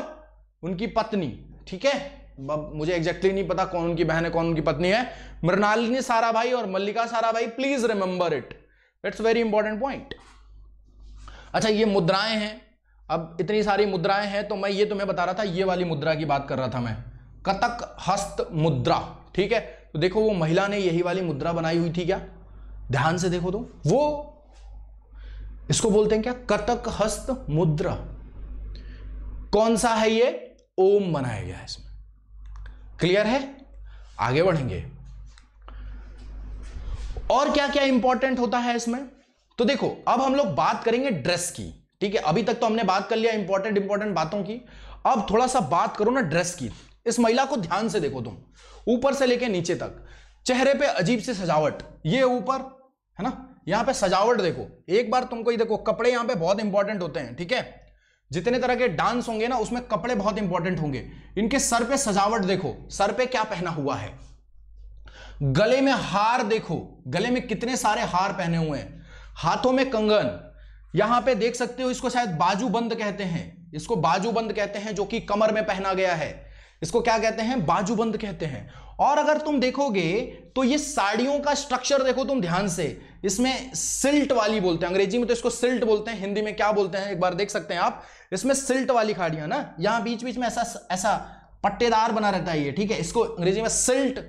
उनकी पत्नी ठीक है मुझे एग्जैक्टली नहीं पता कौन उनकी बहन है कौन उनकी पत्नी है मृणालिनी साराभाई और Mallika Sarabhai please remember it it's very important point अच्छा ये मुद्राएं हैं अब इतनी सारी मुद्राएं हैं तो मैं ये तुम्हें बता रहा था ये वाली मुद्रा की बात कर रहा था मैं कतक हस्त मुद्रा ठीक है तो देखो वो महिला ने यही वाली मुद्रा बनाई हुई थी क्या ध्यान से देखो तो वो इसको बोलते हैं क्या कतक हस्त मुद्रा कौन सा है ये ओम बनाया गया है इसमें क्लियर है आगे बढ़ेंगे और क्या क्या इंपॉर्टेंट होता है इसमें तो देखो अब हम लोग बात करेंगे ड्रेस की ठीक है अभी तक तो हमने बात कर लिया इंपॉर्टेंट इंपॉर्टेंट बातों की अब थोड़ा सा बात करो ना ड्रेस की इस महिला को ध्यान से देखो तुम ऊपर से लेके नीचे तक चेहरे पे अजीब सी सजावट ये ऊपर है ना यहां पे सजावट देखो एक बार तुमको ये देखो कपड़े यहां पे बहुत इंपॉर्टेंट होते हैं ठीक है जितने तरह के डांस होंगे ना उसमें कपड़े बहुत इंपॉर्टेंट होंगे इनके सर पे सजावट देखो सर पे क्या पहना हुआ है गले में हार देखो गले में कितने सारे हार पहने हुए हैं हाथों में कंगन यहां पे देख सकते हो इसको शायद बाजू बंद कहते हैं इसको बाजू बंद कहते हैं जो कि कमर में पहना गया है इसको क्या कहते हैं बाजूबंद कहते हैं और अगर तुम देखोगे तो ये साड़ियों का स्ट्रक्चर देखो तुम ध्यान से इसमें सिल्ट वाली बोलते हैं अंग्रेजी में तो इसको सिल्ट बोलते हैं हिंदी में क्या बोलते हैं एक बार देख सकते हैं आप इसमें सिल्ट वाली खाड़ियां ना यहां बीच बीच में ऐसा ऐसा पट्टेदार बना रहता है ये ठीक है इसको अंग्रेजी में सिल्ट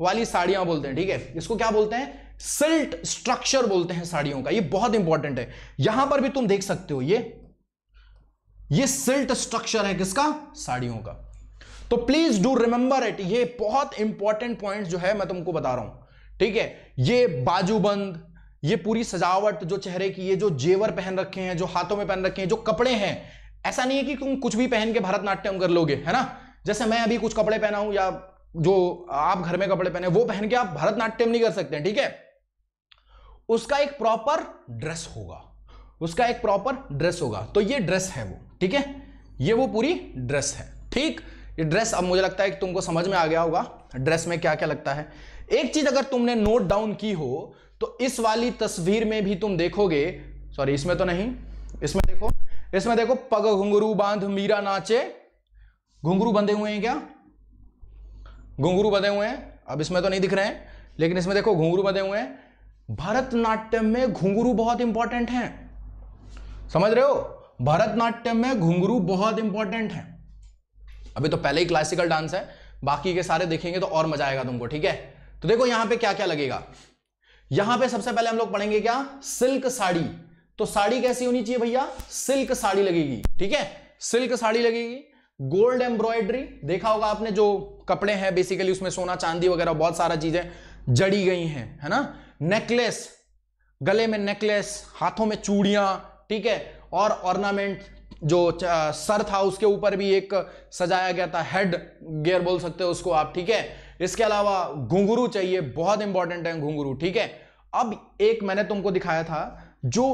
वाली साड़ियां बोलते हैं ठीक है इसको क्या बोलते हैं सिल्ट स्ट्रक्चर बोलते हैं साड़ियों का ये बहुत इंपॉर्टेंट है यहां पर भी तुम देख सकते हो ये ये सिल्ट स्ट्रक्चर है किसका साड़ियों का तो प्लीज डू रिमेंबर इट ये बहुत इंपॉर्टेंट पॉइंट जो है मैं तुमको बता रहा हूं ठीक है ये बाजूबंद ये पूरी सजावट जो चेहरे की ये जो जेवर पहन रखे हैं जो हाथों में पहन रखे हैं जो कपड़े हैं ऐसा नहीं है कि तुम कुछ भी पहन के भरतनाट्यम कर लोगे है ना जैसे मैं अभी कुछ कपड़े पहना हूं या जो आप घर में कपड़े पहने वो पहन के आप भरतनाट्यम नहीं कर सकते ठीक है उसका एक प्रॉपर ड्रेस होगा उसका एक प्रॉपर ड्रेस होगा तो ये ड्रेस है वो ठीक है ये वो पूरी ड्रेस है ठीक ये ड्रेस अब मुझे लगता है कि तुमको समझ में आ गया होगा ड्रेस में क्या क्या लगता है एक चीज अगर तुमने नोट डाउन की हो तो इस वाली तस्वीर में भी तुम देखोगे सॉरी इसमें तो नहीं इसमें देखो इसमें देखो पग घुंगरू बांध मीरा नाचे घुंगरू बंधे हुए हैं क्या घुंगरू बंधे हुए हैं अब इसमें तो नहीं दिख रहे हैं लेकिन इसमें देखो घुंगरू बंधे हुए हैं भरतनाट्यम में घुंगरू बहुत इंपॉर्टेंट है समझ रहे हो भरतनाट्यम में घुंगरू बहुत इंपॉर्टेंट है अभी तो पहले ही क्लासिकल डांस है बाकी के सारे देखेंगे तो और मजा आएगा तुमको ठीक है तो देखो यहां पे क्या क्या लगेगा यहां पे सबसे पहले हम लोग पढ़ेंगे क्या सिल्क साड़ी तो साड़ी कैसी होनी चाहिए भैया सिल्क साड़ी लगेगी ठीक है सिल्क साड़ी लगेगी गोल्ड एम्ब्रॉयडरी देखा होगा आपने जो कपड़े हैं बेसिकली उसमें सोना चांदी वगैरह बहुत सारा चीजें जड़ी गई हैं है ना नेकलेस गले में नेकलेस हाथों में चूड़ियां ठीक है और ऑर्नामेंट जो सर था उसके ऊपर भी एक सजाया गया था हेड गेयर बोल सकते हो उसको आप ठीक है इसके अलावा घुंघरू चाहिए बहुत इंपॉर्टेंट है घुंघरू ठीक है अब एक मैंने तुमको दिखाया था जो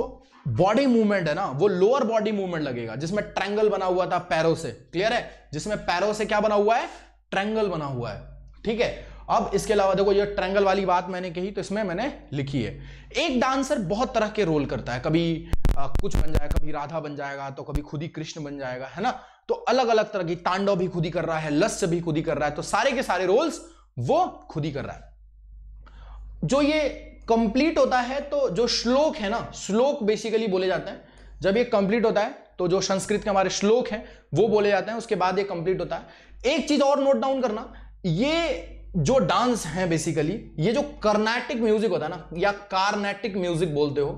बॉडी मूवमेंट है ना वो लोअर बॉडी मूवमेंट लगेगा जिसमें ट्रैंगल बना हुआ था पैरों से क्लियर है जिसमें पैरों से क्या बना हुआ है ट्रैंगल बना हुआ है ठीक है अब इसके अलावा देखो ये ट्रैंगल वाली बात मैंने कही तो इसमें मैंने लिखी है एक डांसर बहुत तरह के रोल करता है कभी आ, कुछ बन जाएगा कभी राधा बन जाएगा तो कभी खुद ही कृष्ण बन जाएगा है ना तो अलग अलग तरह की तांडव भी खुद ही कर रहा है लस्य भी खुद ही कर रहा है तो सारे के सारे रोल्स वो खुद ही कर रहा है जो ये कंप्लीट होता है तो जो श्लोक है ना श्लोक बेसिकली बोले जाते हैं जब ये कंप्लीट होता है तो जो संस्कृत के हमारे श्लोक हैं वो बोले जाते हैं उसके बाद ये कंप्लीट होता है एक चीज और नोट डाउन करना ये जो डांस है बेसिकली ये जो कर्नाटिक म्यूजिक होता है ना या कार्नेटिक म्यूजिक बोलते हो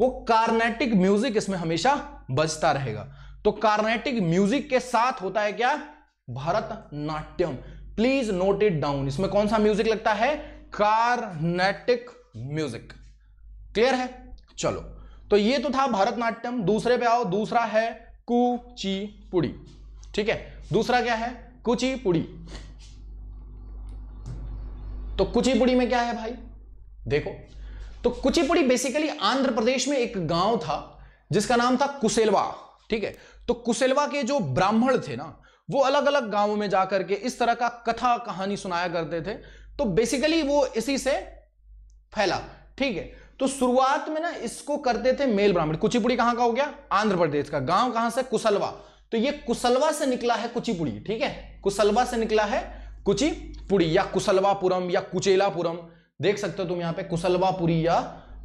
वो कार्नेटिक म्यूजिक इसमें हमेशा बजता रहेगा तो कार्नेटिक म्यूजिक के साथ होता है क्या Bharatanatyam please note it down इसमें कौन सा म्यूजिक लगता है कार्नेटिक म्यूजिक क्लियर है चलो तो ये तो था भरतनाट्यम दूसरे पे आओ दूसरा है पुड़ी ठीक है दूसरा क्या है पुड़ी तो कुचिपुड़ी में क्या है भाई देखो तो कुचिपुड़ी बेसिकली आंध्र प्रदेश में एक गांव था जिसका नाम था कुसेलवा ठीक है तो कुसेलवा के जो ब्राह्मण थे ना वो अलग अलग गांवों में जाकर के इस तरह का कथा कहानी सुनाया करते थे तो बेसिकली वो इसी से फैला ठीक है तो शुरुआत में ना इसको करते थे मेल ब्राह्मण कुचिपुड़ी कहां का हो गया आंध्र प्रदेश का गांव कहां से कुसलवा तो ये कुसलवा से निकला है कुचिपुड़ी ठीक है कुसलवा से निकला है कुची पुरी या कुशलवापुरम या कुचेलापुरम देख सकते हो तुम यहां पे कुशलवापुरी या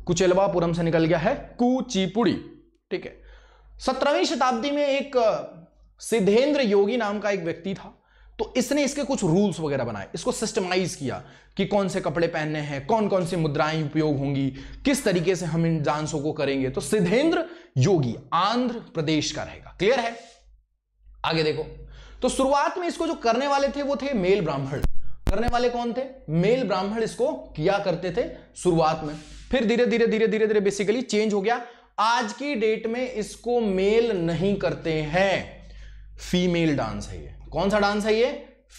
कुचेलवापुरम से निकल गया है कुचीपुड़ी ठीक है सत्रहवीं शताब्दी में एक सिद्धेंद्र योगी नाम का एक व्यक्ति था तो इसने इसके कुछ रूल्स वगैरह बनाए इसको सिस्टमाइज किया कि कौन से कपड़े पहनने हैं कौन कौन सी मुद्राएं उपयोग होंगी किस तरीके से हम इन डांसों को करेंगे तो सिद्धेंद्र योगी आंध्र प्रदेश का रहेगा क्लियर है आगे देखो तो शुरुआत में इसको जो करने वाले थे वो थे मेल ब्राह्मण करने वाले कौन थे मेल ब्राह्मण इसको किया करते थे शुरुआत में फिर धीरे धीरे धीरे धीरे धीरे बेसिकली चेंज हो गया आज की डेट में इसको मेल नहीं करते हैं फीमेल डांस है ये कौन सा डांस है ये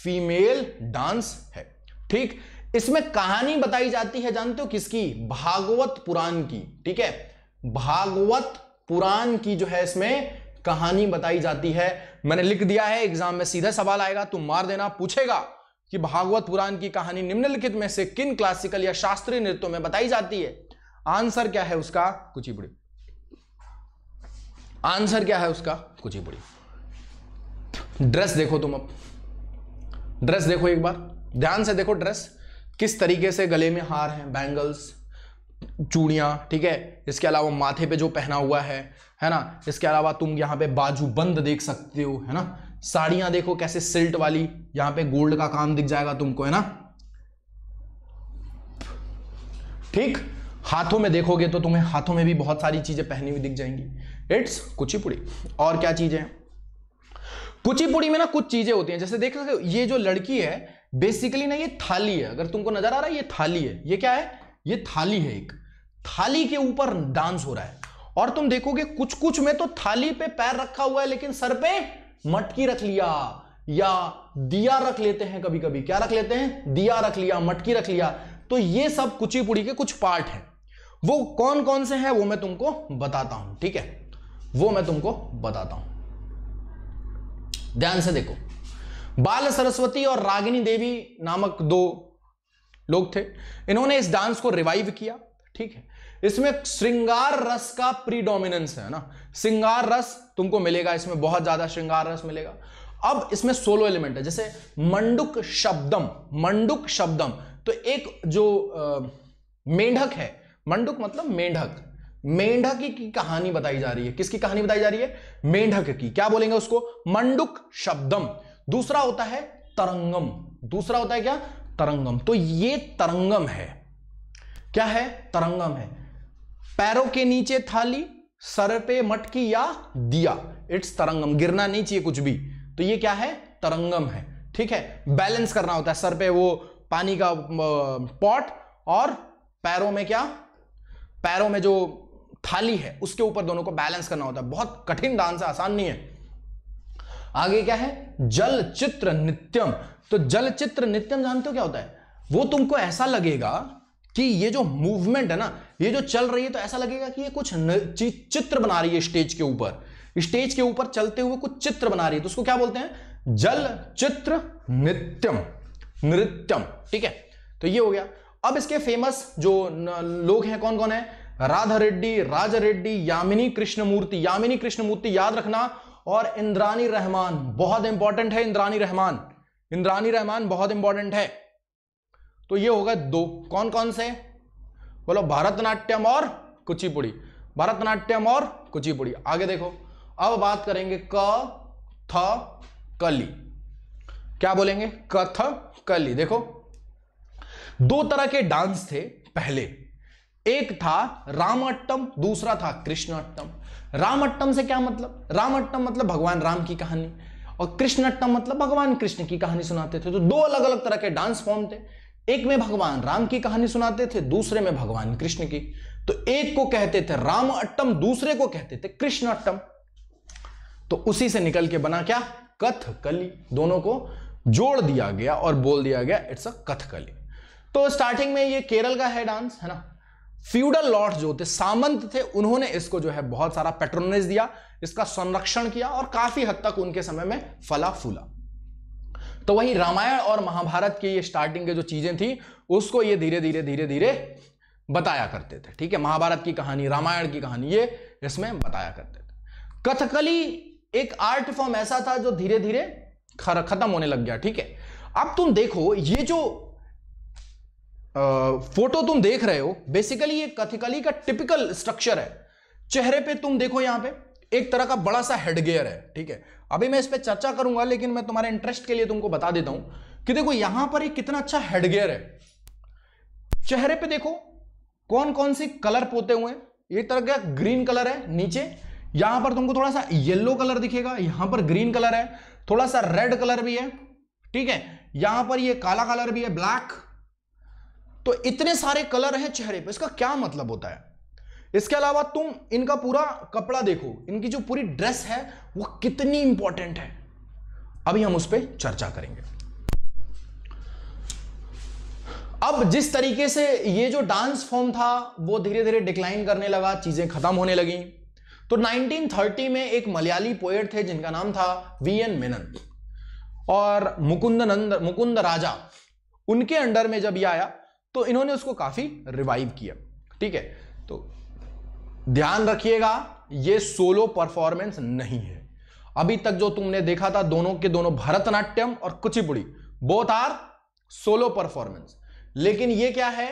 फीमेल डांस है ठीक इसमें कहानी बताई जाती है जानते हो किसकी भागवत पुराण की ठीक है भागवत पुराण की जो है इसमें कहानी बताई जाती है मैंने लिख दिया है एग्जाम में सीधा सवाल आएगा तुम मार देना पूछेगा कि भागवत पुराण की कहानी निम्नलिखित में से किन क्लासिकल या शास्त्रीय नृत्यों में बताई जाती है आंसर क्या है उसका कुचिपुड़ी आंसर क्या है उसका कुचिपुड़ी ड्रेस देखो तुम अब ड्रेस देखो एक बार ध्यान से देखो ड्रेस किस तरीके से गले में हार हैं बैंगल्स चूड़ियाँ ठीक है इसके अलावा माथे पे जो पहना हुआ है है ना इसके अलावा तुम यहाँ पे बाजू बंद देख सकते हो है ना साड़ियां देखो कैसे सिल्ट वाली यहां पे गोल्ड का काम दिख जाएगा तुमको है ना ठीक हाथों में देखोगे तो तुम्हें हाथों में भी बहुत सारी चीजें पहनी हुई दिख जाएंगी इट्स कुचिपुड़ी और क्या चीजें हैं कुचिपुड़ी में ना कुछ चीजें होती हैं जैसे देख सकते हो ये जो लड़की है बेसिकली ना ये थाली है अगर तुमको नजर आ रहा है ये थाली है ये क्या है ये थाली है एक थाली के ऊपर डांस हो रहा है और तुम देखोगे कुछ कुछ में तो थाली पे पैर रखा हुआ है लेकिन सर पे मटकी रख लिया या दिया रख लेते हैं कभी कभी क्या रख लेते हैं दिया रख लिया मटकी रख लिया तो ये सब कुचिपुड़ी के कुछ पार्ट हैं वो कौन कौन से हैं वो मैं तुमको बताता हूं ठीक है वो मैं तुमको बताता हूं ध्यान से देखो बाल सरस्वती और रागिनी देवी नामक दो लोग थे इन्होंने इस डांस को रिवाइव किया ठीक है इसमें श्रृंगार रस का प्रीडोमिनेंस है ना श्रृंगार रस तुमको मिलेगा इसमें बहुत ज्यादा श्रृंगार रस मिलेगा अब इसमें सोलो एलिमेंट है जैसे मंडुक शब्दम मंडुक शब्दम तो एक जो मेंढक है मंडुक मतलब मेंढक मेंढक की कहानी बताई जा रही है किसकी कहानी बताई जा रही है मेंढक की क्या बोलेंगे उसको मंडुक शब्दम दूसरा होता है तरंगम दूसरा होता है क्या तरंगम तो ये तरंगम है क्या है तरंगम है पैरों के नीचे थाली सर पे मटकी या दिया इट्स तरंगम गिरना नहीं चाहिए कुछ भी तो ये क्या है तरंगम है ठीक है बैलेंस करना होता है सर पे वो पानी का पॉट और पैरों में क्या पैरों में जो थाली है उसके ऊपर दोनों को बैलेंस करना होता है बहुत कठिन डांस है आसान नहीं है आगे क्या है जल चित्र नित्यम तो जल चित्र नित्यम जानते हो क्या होता है वो तुमको ऐसा लगेगा कि ये जो मूवमेंट है ना ये जो चल रही है तो ऐसा लगेगा कि ये कुछ चित्र बना रही है स्टेज के ऊपर स्टेज के ऊपर चलते हुए कुछ चित्र बना रही है तो उसको क्या बोलते हैं जल चित्र नित्यम नृत्यम ठीक है तो ये हो गया अब इसके फेमस जो लोग हैं कौन कौन है राधा रेड्डी राजा रेड्डी यामिनी कृष्णमूर्ति यामिनी कृष्णमूर्ति याद रखना और इंद्रानी रहमान बहुत इंपॉर्टेंट है इंद्रानी रहमान इंद्रानी रहमान बहुत इंपॉर्टेंट है तो ये होगा दो कौन कौन से बोलो भारतनाट्यम और कुचिपुड़ी भरतनाट्यम और कुचिपुड़ी आगे देखो अब बात करेंगे क थ कली क्या बोलेंगे कथ कली देखो दो तरह के डांस थे पहले एक था रामअट्टम दूसरा था कृष्णअट्टम रामअट्टम से क्या मतलब रामअट्टम मतलब भगवान राम की कहानी और कृष्णअट्टम मतलब भगवान कृष्ण की कहानी सुनाते थे तो दो अलग अलग तरह के डांस फॉर्म थे एक में भगवान राम की कहानी सुनाते थे दूसरे में भगवान कृष्ण की तो एक को कहते थे राम अट्टम दूसरे को कहते थे कृष्ण अट्टम तो उसी से निकल के बना क्या कथकली दोनों को जोड़ दिया गया और बोल दिया गया इट्स अ कथकली तो स्टार्टिंग में ये केरल का है डांस है ना फ्यूडल लॉर्ड जो थे सामंत थे उन्होंने इसको जो है बहुत सारा पेट्रोनेज दिया इसका संरक्षण किया और काफी हद तक उनके समय में फला फूला तो वही रामायण और महाभारत की ये स्टार्टिंग के जो चीजें थी उसको ये धीरे धीरे धीरे धीरे बताया करते थे ठीक है महाभारत की कहानी रामायण की कहानी ये इसमें बताया करते थे कथकली एक आर्ट फॉर्म ऐसा था जो धीरे धीरे खत्म होने लग गया ठीक है अब तुम देखो ये जो आ, फोटो तुम देख रहे हो बेसिकली ये कथकली का टिपिकल स्ट्रक्चर है चेहरे पे तुम देखो यहां पे एक तरह का बड़ा सा हेडगेयर है ठीक है अभी मैं इस पर चर्चा करूंगा लेकिन मैं तुम्हारे इंटरेस्ट के लिए तुमको बता देता हूं कि देखो यहां पर एक कितना अच्छा हेडगेयर है चेहरे पे देखो कौन कौन से कलर पोते हुए हैं एक तरह का ग्रीन कलर है नीचे यहां पर तुमको थोड़ा सा येलो कलर दिखेगा यहां पर ग्रीन कलर है थोड़ा सा रेड कलर भी है ठीक है यहां पर ये काला कलर भी है ब्लैक तो इतने सारे कलर है चेहरे पे इसका क्या मतलब होता है इसके अलावा तुम इनका पूरा कपड़ा देखो इनकी जो पूरी ड्रेस है वो कितनी इंपॉर्टेंट है अभी हम उस पर चर्चा करेंगे अब जिस तरीके से ये जो डांस फॉर्म था वो धीरे धीरे डिक्लाइन करने लगा चीजें खत्म होने लगी तो 1930 में एक मलयाली पोएट थे जिनका नाम था वी एन मेनन और मुकुंद नंद मुकुंद राजा उनके अंडर में जब ये आया तो इन्होंने उसको काफी रिवाइव किया ठीक है ध्यान रखिएगा ये सोलो परफॉर्मेंस नहीं है अभी तक जो तुमने देखा था दोनों के दोनों भरतनाट्यम और Kuchipudi both are solo performance लेकिन ये क्या है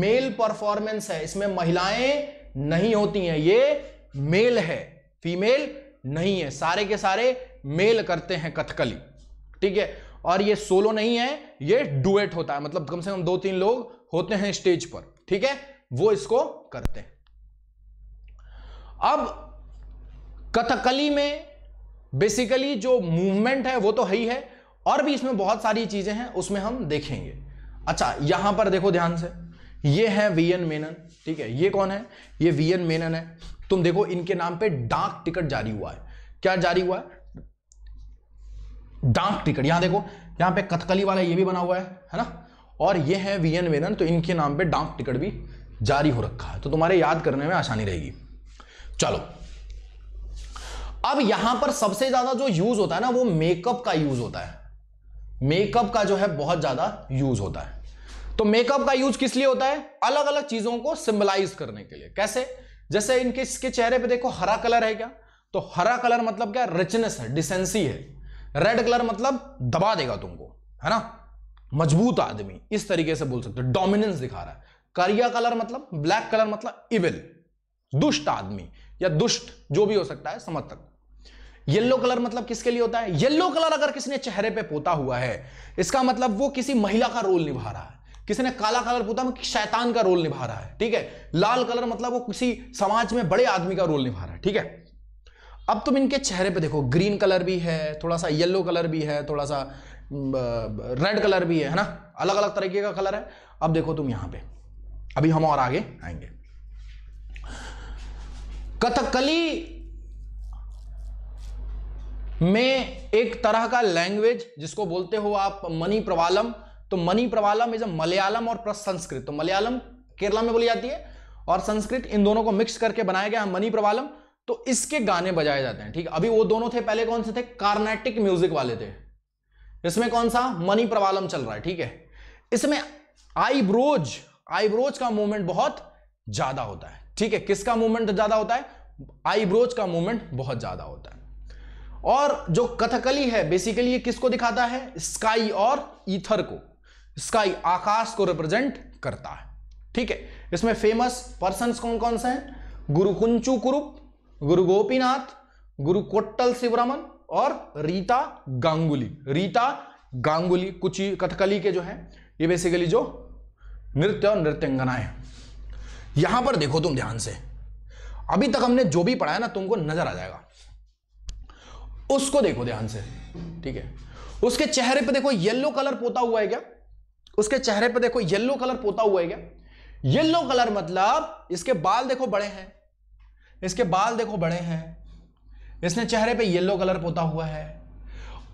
मेल परफॉर्मेंस है इसमें महिलाएं नहीं होती हैं ये मेल है फीमेल नहीं है सारे के सारे मेल करते हैं कथकली ठीक है और ये सोलो नहीं है ये डुएट होता है मतलब कम से कम दो तीन लोग होते हैं स्टेज पर ठीक है वो इसको करते हैं अब कथकली में बेसिकली जो मूवमेंट है वो तो है ही है और भी इसमें बहुत सारी चीजें हैं उसमें हम देखेंगे अच्छा यहां पर देखो ध्यान से ये है वीएन मेनन ठीक है ये कौन है ये वीएन मेनन है तुम देखो इनके नाम पे डाक टिकट जारी हुआ है क्या जारी हुआ है डाक टिकट यहां देखो यहां पे कथकली वाला ये भी बना हुआ है है ना और ये है वीएन मेनन तो इनके नाम पे डाक टिकट भी जारी हो रखा है तो तुम्हारे याद करने में आसानी रहेगी चलो अब यहां पर सबसे ज्यादा जो यूज होता है ना वो मेकअप का यूज होता है मेकअप का जो है बहुत ज्यादा यूज होता है तो मेकअप का यूज किस लिए होता है अलग अलग चीजों को सिंबलाइज करने के लिए कैसे जैसे इनके इसके चेहरे पे देखो हरा कलर है क्या तो हरा कलर मतलब क्या रिचनेस है डिसेंसी है रेड कलर मतलब दबा देगा तुमको है ना मजबूत आदमी इस तरीके से बोल सकते हो डोमिनेंस दिखा रहा है करिया कलर मतलब ब्लैक कलर मतलब इविल दुष्ट आदमी या दुष्ट जो भी हो सकता है समझ येलो कलर मतलब किसके लिए होता है येलो कलर अगर किसी ने चेहरे पे पोता हुआ है इसका मतलब वो किसी महिला का रोल निभा रहा है किसी ने काला कलर पोता मतलब शैतान का रोल निभा रहा है ठीक है लाल कलर मतलब वो किसी समाज में बड़े आदमी का रोल निभा रहा है ठीक है अब तुम इनके चेहरे पे देखो ग्रीन कलर भी है थोड़ा सा येलो कलर भी है थोड़ा सा रेड कलर भी है ना अलग अलग तरीके का कलर है अब देखो तुम यहां पर अभी हम और आगे आएंगे कथकली में एक तरह का लैंग्वेज जिसको बोलते हो आप मनी प्रवालम तो Manipravalam is a Malayalam और संस्कृत तो मलयालम केरला में बोली जाती है और संस्कृत इन दोनों को मिक्स करके बनाया गया मनी प्रवालम तो इसके गाने बजाए जाते हैं ठीक अभी वो दोनों थे पहले कौन से थे कार्नेटिक म्यूजिक वाले थे इसमें कौन सा मनी प्रवालम चल रहा है ठीक है इसमें आईब्रोज आईब्रोज का मूवमेंट बहुत ज्यादा होता है ठीक है किसका मूवमेंट ज्यादा होता है आईब्रोज का मूवमेंट बहुत ज्यादा होता है और जो कथकली है बेसिकली ये किसको दिखाता है स्काई और ईथर को स्काई आकाश को रिप्रेजेंट करता है ठीक है इसमें फेमस पर्सन कौन कौन से हैं गुरु कुंचू कुरुप गुरु गोपीनाथ गुरु कोट्टल शिवरामन और रीता गांगुली रीता गांगुली कुछ कथकली के जो है ये बेसिकली जो नृत्य और नृत्यंगना है यहां पर देखो तुम ध्यान से अभी तक हमने जो भी पढ़ाया ना तुमको नजर आ जाएगा उसको देखो ध्यान से ठीक है उसके चेहरे पर देखो येल्लो कलर पोता हुआ है क्या उसके चेहरे पर देखो येल्लो कलर पोता हुआ है क्या येल्लो कलर मतलब इसके बाल देखो बड़े हैं इसके बाल देखो बड़े हैं इसने चेहरे पे येल्लो कलर पोता हुआ है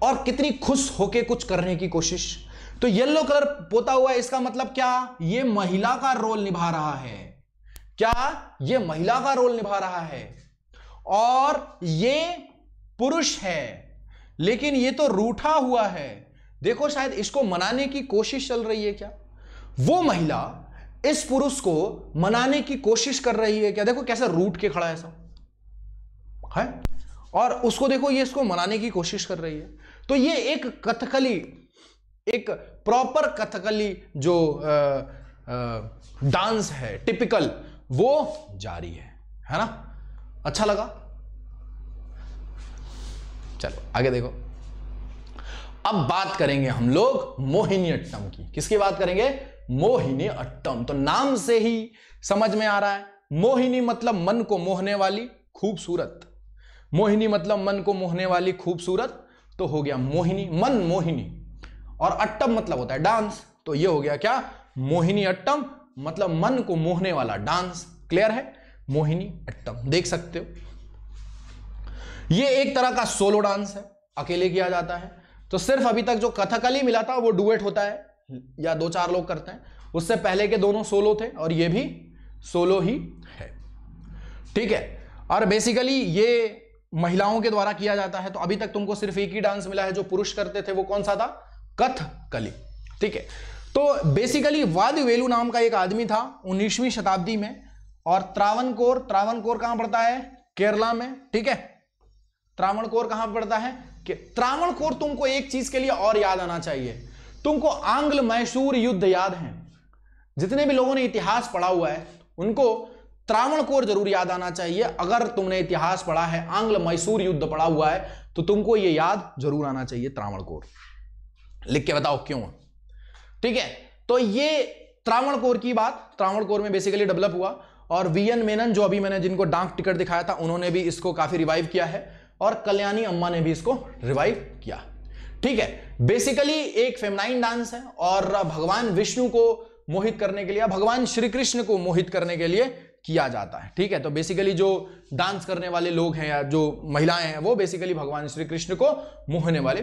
और कितनी खुश होके कुछ करने की कोशिश तो येल्लो कलर पोता हुआ है इसका मतलब क्या ये महिला का रोल निभा रहा है क्या ये महिला का रोल निभा रहा है और ये पुरुष है लेकिन ये तो रूठा हुआ है देखो शायद इसको मनाने की कोशिश चल रही है क्या वो महिला इस पुरुष को मनाने की कोशिश कर रही है क्या देखो कैसे रूट के खड़ा है सब है और उसको देखो ये इसको मनाने की कोशिश कर रही है तो ये एक कथकली एक प्रॉपर कथकली जो आ, आ, डांस है टिपिकल वो जारी है है ना अच्छा लगा चलो आगे देखो अब बात करेंगे हम लोग मोहिनी अट्टम की किसकी बात करेंगे मोहिनी अट्टम तो नाम से ही समझ में आ रहा है मोहिनी मतलब मन को मोहने वाली खूबसूरत मोहिनी मतलब मन को मोहने वाली खूबसूरत तो हो गया मोहिनी मन मोहिनी और अट्टम मतलब होता है डांस तो ये हो गया क्या मोहिनी अट्टम मतलब मन को मोहने वाला डांस क्लियर है मोहिनी अट्टम देख सकते हो ये एक तरह का सोलो डांस है अकेले किया जाता है तो सिर्फ अभी तक जो कथकली मिला था वो डुएट होता है या दो चार लोग करते हैं उससे पहले के दोनों सोलो थे और ये भी सोलो ही है ठीक है और बेसिकली ये महिलाओं के द्वारा किया जाता है तो अभी तक तुमको सिर्फ एक ही डांस मिला है जो पुरुष करते थे वो कौन सा था कथकली ठीक है तो बेसिकली वाद वेलू नाम का एक आदमी था उन्नीसवीं शताब्दी में और त्रावणकोर त्रावणकोर कहां पड़ता है केरला में ठीक है त्रावणकोर कहां पड़ता है कोर तुमको एक चीज के लिए और याद आना चाहिए तुमको आंग्ल मैसूर युद्ध याद है जितने भी लोगों ने इतिहास पढ़ा हुआ है उनको त्रावण कोर जरूर याद आना चाहिए अगर तुमने इतिहास पढ़ा है आंग्ल मैसूर युद्ध पढ़ा हुआ है तो तुमको यह याद जरूर आना चाहिए त्रावणकोर लिख के बताओ क्यों ठीक है तो ये त्रावण कोर की बात त्रावण कोर में बेसिकली डेवलप हुआ और वी एन मेनन जो अभी मैंने जिनको डांक टिकट दिखाया था उन्होंने भी इसको काफी रिवाइव किया है और कल्याणी अम्मा ने भी इसको रिवाइव किया ठीक है बेसिकली एक फेमनाइन डांस है और भगवान विष्णु को मोहित करने के लिए भगवान श्री कृष्ण को मोहित करने के लिए किया जाता है ठीक है तो बेसिकली जो डांस करने वाले लोग हैं या जो महिलाएं हैं वो बेसिकली भगवान श्री कृष्ण को मोहने वाले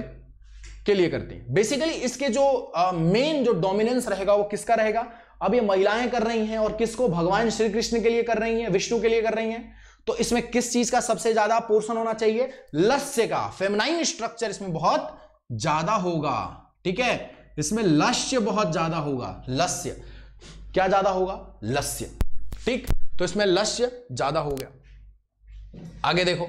के लिए करते हैं बेसिकली इसके जो मेन जो डोमिनेंस रहेगा वो किसका रहेगा अब ये महिलाएं कर रही हैं और किसको भगवान श्री कृष्ण के लिए कर रही हैं विष्णु के लिए कर रही हैं तो इसमें किस चीज का सबसे ज्यादा पोर्शन होना चाहिए लस्य का फेमनाइन स्ट्रक्चर इसमें बहुत ज्यादा होगा ठीक है इसमें लस्य बहुत ज्यादा होगा लस्य क्या ज्यादा होगा लस्य ठीक तो इसमें लस्य ज्यादा हो गया आगे देखो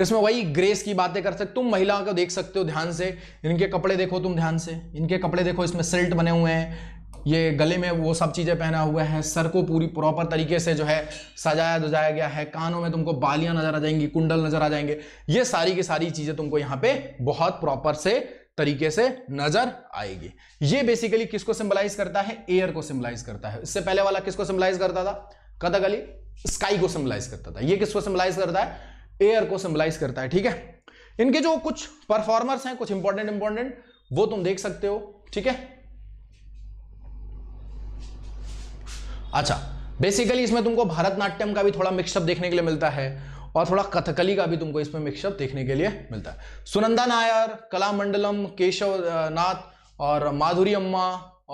इसमें वही ग्रेस की बातें कर सकते तुम महिलाओं को देख सकते हो ध्यान से इनके कपड़े देखो तुम ध्यान से इनके कपड़े देखो इसमें सिल्ट बने हुए हैं ये गले में वो सब चीज़ें पहना हुआ है सर को पूरी प्रॉपर तरीके से जो है सजाया दुजाया गया है कानों में तुमको बालियां नजर आ जाएंगी कुंडल नजर आ जाएंगे ये सारी की सारी चीज़ें तुमको यहाँ पे बहुत प्रॉपर से तरीके से नजर आएगी ये बेसिकली किसको सिंबलाइज करता है एयर को सिंबलाइज करता है इससे पहले वाला किसको सिंबलाइज करता था कथकली स्काई को सिंबलाइज करता था ये किसको सिंबलाइज करता है एयर को सिंबलाइज करता है ठीक है इनके जो कुछ परफॉर्मर्स हैं कुछ इंपॉर्टेंट इंपॉर्टेंट वो तुम देख सकते हो ठीक है अच्छा बेसिकली इसमें तुमको भारतनाट्यम का भी थोड़ा मिक्सअप देखने के लिए मिलता है और थोड़ा कथकली का भी तुमको इसमें मिक्सअप देखने के लिए मिलता है सुनंदा नायर कला मंडलम केशव नाथ और माधुरी अम्मा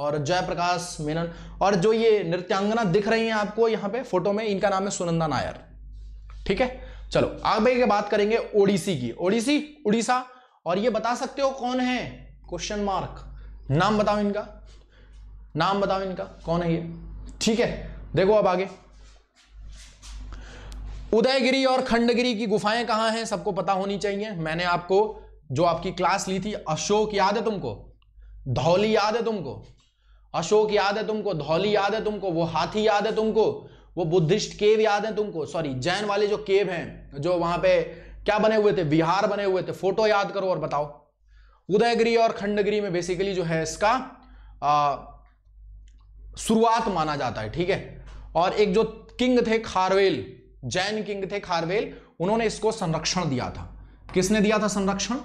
और जयप्रकाश मेनन और जो ये नृत्यांगना दिख रही हैं आपको यहां पे फोटो में इनका नाम है सुनंदा नायर ठीक है चलो आगे के बात करेंगे ओडिसी की ओडिसी उड़ीसा और ये बता सकते हो कौन है क्वेश्चन मार्क नाम बताओ इनका नाम बताओ इनका कौन है ये ठीक है देखो अब आगे उदयगिरी और खंडगिरी की गुफाएं कहां हैं सबको पता होनी चाहिए मैंने आपको जो आपकी क्लास ली थी अशोक याद है तुमको धौली याद है तुमको अशोक याद है तुमको धौली याद है तुमको वो हाथी याद है तुमको वो बुद्धिस्ट केव याद है तुमको सॉरी जैन वाले जो केव हैं जो वहां पे क्या बने हुए थे विहार बने हुए थे फोटो याद करो और बताओ उदयगिरी और खंडगिरी में बेसिकली जो है इसका शुरुआत माना जाता है ठीक है और एक जो किंग थे खारवेल जैन किंग थे खारवेल उन्होंने इसको संरक्षण दिया था किसने दिया था संरक्षण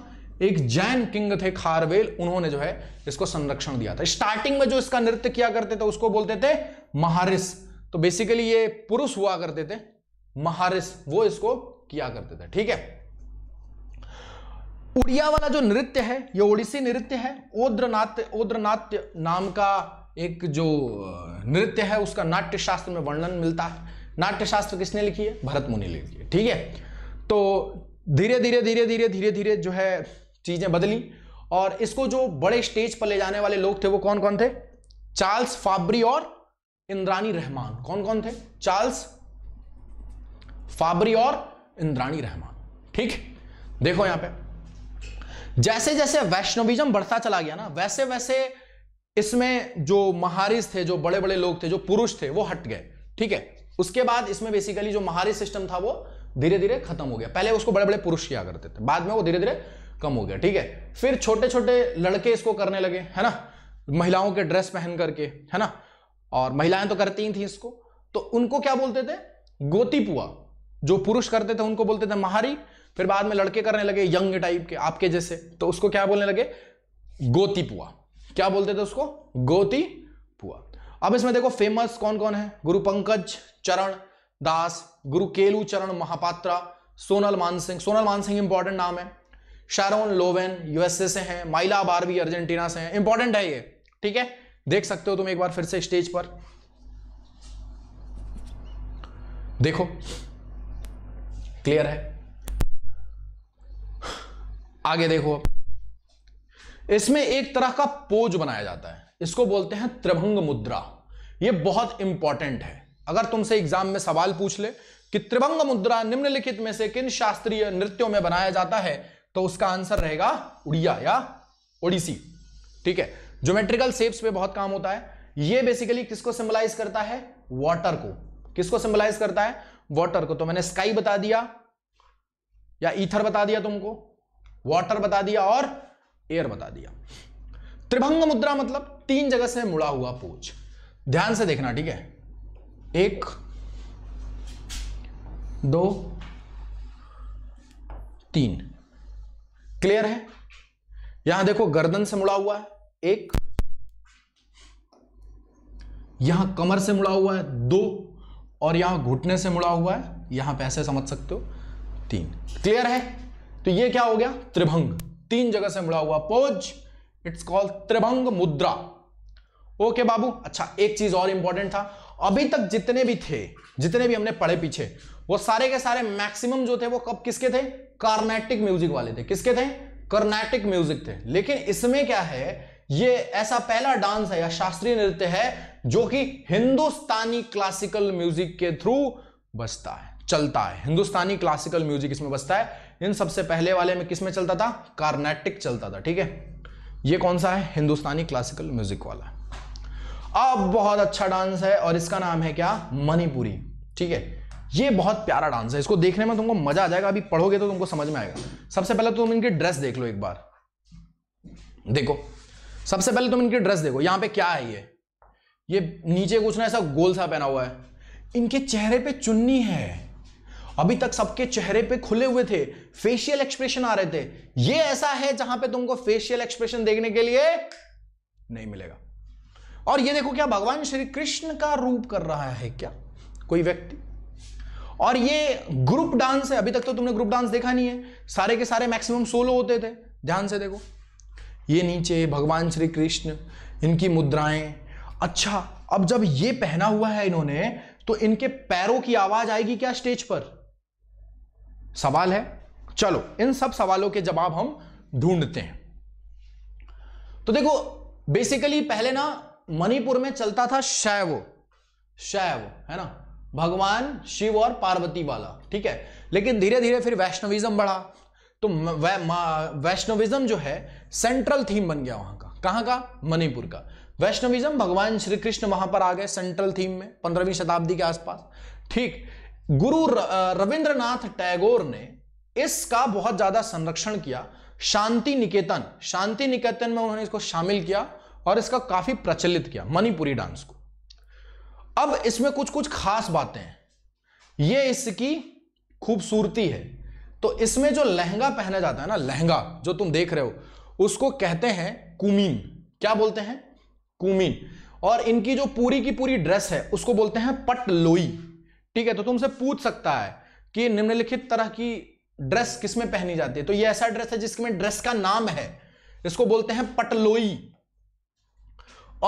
एक जैन किंग थे खारवेल उन्होंने जो है इसको संरक्षण दिया था स्टार्टिंग में जो इसका नृत्य किया करते थे उसको बोलते थे महारिस तो बेसिकली ये पुरुष हुआ करते थे महारिस वो इसको किया करते थे ठीक है उड़िया वाला जो नृत्य है ये ओडिसी नृत्य है ओद्रनाट्य ओद्रनाट्य नाम का एक जो नृत्य है उसका नाट्य शास्त्र में वर्णन मिलता है नाट्य शास्त्र किसने लिखी है भरत मुनि ने लिखी है ठीक है तो धीरे धीरे धीरे धीरे धीरे धीरे जो है चीजें बदली और इसको जो बड़े स्टेज पर ले जाने वाले लोग थे वो कौन कौन थे चार्ल्स फाबरी और इंद्रानी रहमान कौन कौन थे चार्ल्स फाबरी और इंद्रानी रहमान ठीक देखो यहां पे जैसे जैसे वैष्णविज्म बढ़ता चला गया ना वैसे वैसे इसमें जो महारिस थे जो बड़े बड़े लोग थे जो पुरुष थे वो हट गए ठीक है उसके बाद इसमें बेसिकली जो महारिस सिस्टम था वो धीरे धीरे खत्म हो गया पहले उसको बड़े बड़े पुरुष किया करते थे बाद में वो धीरे धीरे कम हो गया ठीक है फिर छोटे छोटे लड़के इसको करने लगे है ना महिलाओं के ड्रेस पहन करके है ना और महिलाएं तो करती ही थी इसको तो उनको क्या बोलते थे गोतीपुआ जो पुरुष करते थे उनको बोलते थे महारी फिर बाद में लड़के करने लगे यंग टाइप के आपके जैसे तो उसको क्या बोलने लगे गोतीपुआ क्या बोलते थे उसको गोती पुआ अब इसमें देखो फेमस कौन कौन है गुरु पंकज चरण दास गुरु केलू चरण महापात्रा सोनल मानसिंह सोनल मानसिंह इंपॉर्टेंट नाम है शारोन लोवेन यूएसए से हैं माइला बारवी अर्जेंटीना से हैं इंपॉर्टेंट है ये ठीक है देख सकते हो तुम एक बार फिर से स्टेज पर देखो क्लियर है आगे देखो अब इसमें एक तरह का पोज बनाया जाता है इसको बोलते हैं त्रिभंग मुद्रा यह बहुत इंपॉर्टेंट है अगर तुमसे एग्जाम में सवाल पूछ ले कि त्रिभंग मुद्रा निम्नलिखित में से किन शास्त्रीय नृत्यों में बनाया जाता है तो उसका आंसर रहेगा उड़िया या ओडिसी ठीक है ज्योमेट्रिकल सेप्स पे बहुत काम होता है ये बेसिकली किसको सिंबलाइज करता है वाटर को किसको सिंबलाइज करता है वाटर को तो मैंने स्काई बता दिया या ईथर बता दिया तुमको वाटर बता दिया और एयर बता दिया त्रिभंग मुद्रा मतलब तीन जगह से मुड़ा हुआ पूछ ध्यान से देखना ठीक है एक दो तीन क्लियर है यहां देखो गर्दन से मुड़ा हुआ है एक यहां कमर से मुड़ा हुआ है दो और यहां घुटने से मुड़ा हुआ है यहां पैसे समझ सकते हो तीन क्लियर है तो ये क्या हो गया त्रिभंग तीन जगह से मुड़ा हुआ पोज इट्स कॉल्ड त्रिभंग मुद्रा ओके बाबू अच्छा एक चीज और इंपॉर्टेंट था अभी तक जितने भी थे जितने भी हमने पढ़े पीछे वो सारे के सारे मैक्सिमम जो थे वो कब किसके थे कार्नेटिक म्यूजिक वाले थे किसके थे कर्नाटिक म्यूजिक थे लेकिन इसमें क्या है ये ऐसा पहला डांस है या शास्त्रीय नृत्य है जो कि हिंदुस्तानी क्लासिकल म्यूजिक के थ्रू बसता है चलता है हिंदुस्तानी क्लासिकल म्यूजिक इसमें बसता है इन सबसे पहले वाले में किसमें चलता था कार्नेटिक चलता था ठीक है ये कौन सा है हिंदुस्तानी क्लासिकल म्यूजिक वाला अब बहुत अच्छा डांस है और इसका नाम है क्या मणिपुरी ठीक है ये बहुत प्यारा डांस है इसको देखने में तुमको मजा आ जाएगा अभी पढ़ोगे तो तुमको समझ में आएगा सबसे पहले तुम इनकी ड्रेस देख लो एक बार देखो सबसे पहले तुम इनकी ड्रेस देखो यहां पे क्या है ये ये नीचे कुछ ना ऐसा गोल सा पहना हुआ है इनके चेहरे पे चुन्नी है अभी तक सबके चेहरे पे खुले हुए थे फेशियल एक्सप्रेशन आ रहे थे ये ऐसा है जहां पे तुमको फेशियल एक्सप्रेशन देखने के लिए नहीं मिलेगा और ये देखो क्या भगवान श्री कृष्ण का रूप कर रहा है क्या कोई व्यक्ति और ये ग्रुप डांस है अभी तक तो तुमने ग्रुप डांस देखा नहीं है सारे के सारे मैक्सिमम सोलो होते थे ध्यान से देखो ये नीचे भगवान श्री कृष्ण इनकी मुद्राएं अच्छा अब जब ये पहना हुआ है इन्होंने तो इनके पैरों की आवाज आएगी क्या स्टेज पर सवाल है चलो इन सब सवालों के जवाब हम ढूंढते हैं तो देखो बेसिकली पहले ना मणिपुर में चलता था शैव शैव है ना भगवान शिव और पार्वती वाला ठीक है लेकिन धीरे धीरे फिर वैष्णविज्म बढ़ा तो वैष्णविज्म जो है सेंट्रल थीम बन गया वहां का कहां का मणिपुर का वैष्णविज्म भगवान श्री कृष्ण वहां पर आ गए सेंट्रल थीम में पंद्रहवीं शताब्दी के आसपास ठीक गुरु रविंद्रनाथ टैगोर ने इसका बहुत ज्यादा संरक्षण किया शांति निकेतन शांति निकेतन में उन्होंने इसको शामिल किया और इसका काफी प्रचलित किया मणिपुरी डांस को अब इसमें कुछ कुछ खास बातें हैं यह इसकी खूबसूरती है तो इसमें जो लहंगा पहना जाता है ना लहंगा जो तुम देख रहे हो उसको कहते हैं कुमीन क्या बोलते हैं कुमीन और इनकी जो पूरी की पूरी ड्रेस है उसको बोलते हैं पटलोई ठीक है तो तुमसे पूछ सकता है कि निम्नलिखित तरह की ड्रेस किसमें पहनी जाती है तो ये ऐसा ड्रेस है जिसमें ड्रेस का नाम है इसको बोलते हैं पटलोई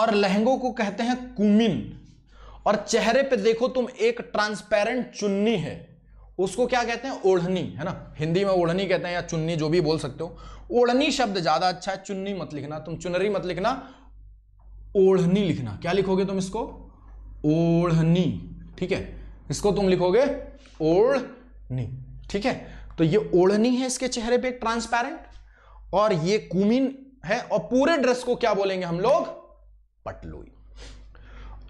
और लहंगों को कहते हैं कुमिन और चेहरे पे देखो तुम एक ट्रांसपेरेंट चुन्नी है उसको क्या कहते हैं ओढ़नी है ना हिंदी में ओढ़नी कहते हैं या चुन्नी जो भी बोल सकते हो ओढ़नी शब्द ज्यादा अच्छा है चुन्नी मत लिखना तुम चुनरी मत लिखना ओढ़नी लिखना क्या लिखोगे तुम इसको ओढ़नी ठीक है इसको तुम लिखोगे ओढ़नी ठीक है तो ये ओढ़नी है इसके चेहरे पे ट्रांसपेरेंट और ये कुमिन है और पूरे ड्रेस को क्या बोलेंगे हम लोग पटलोई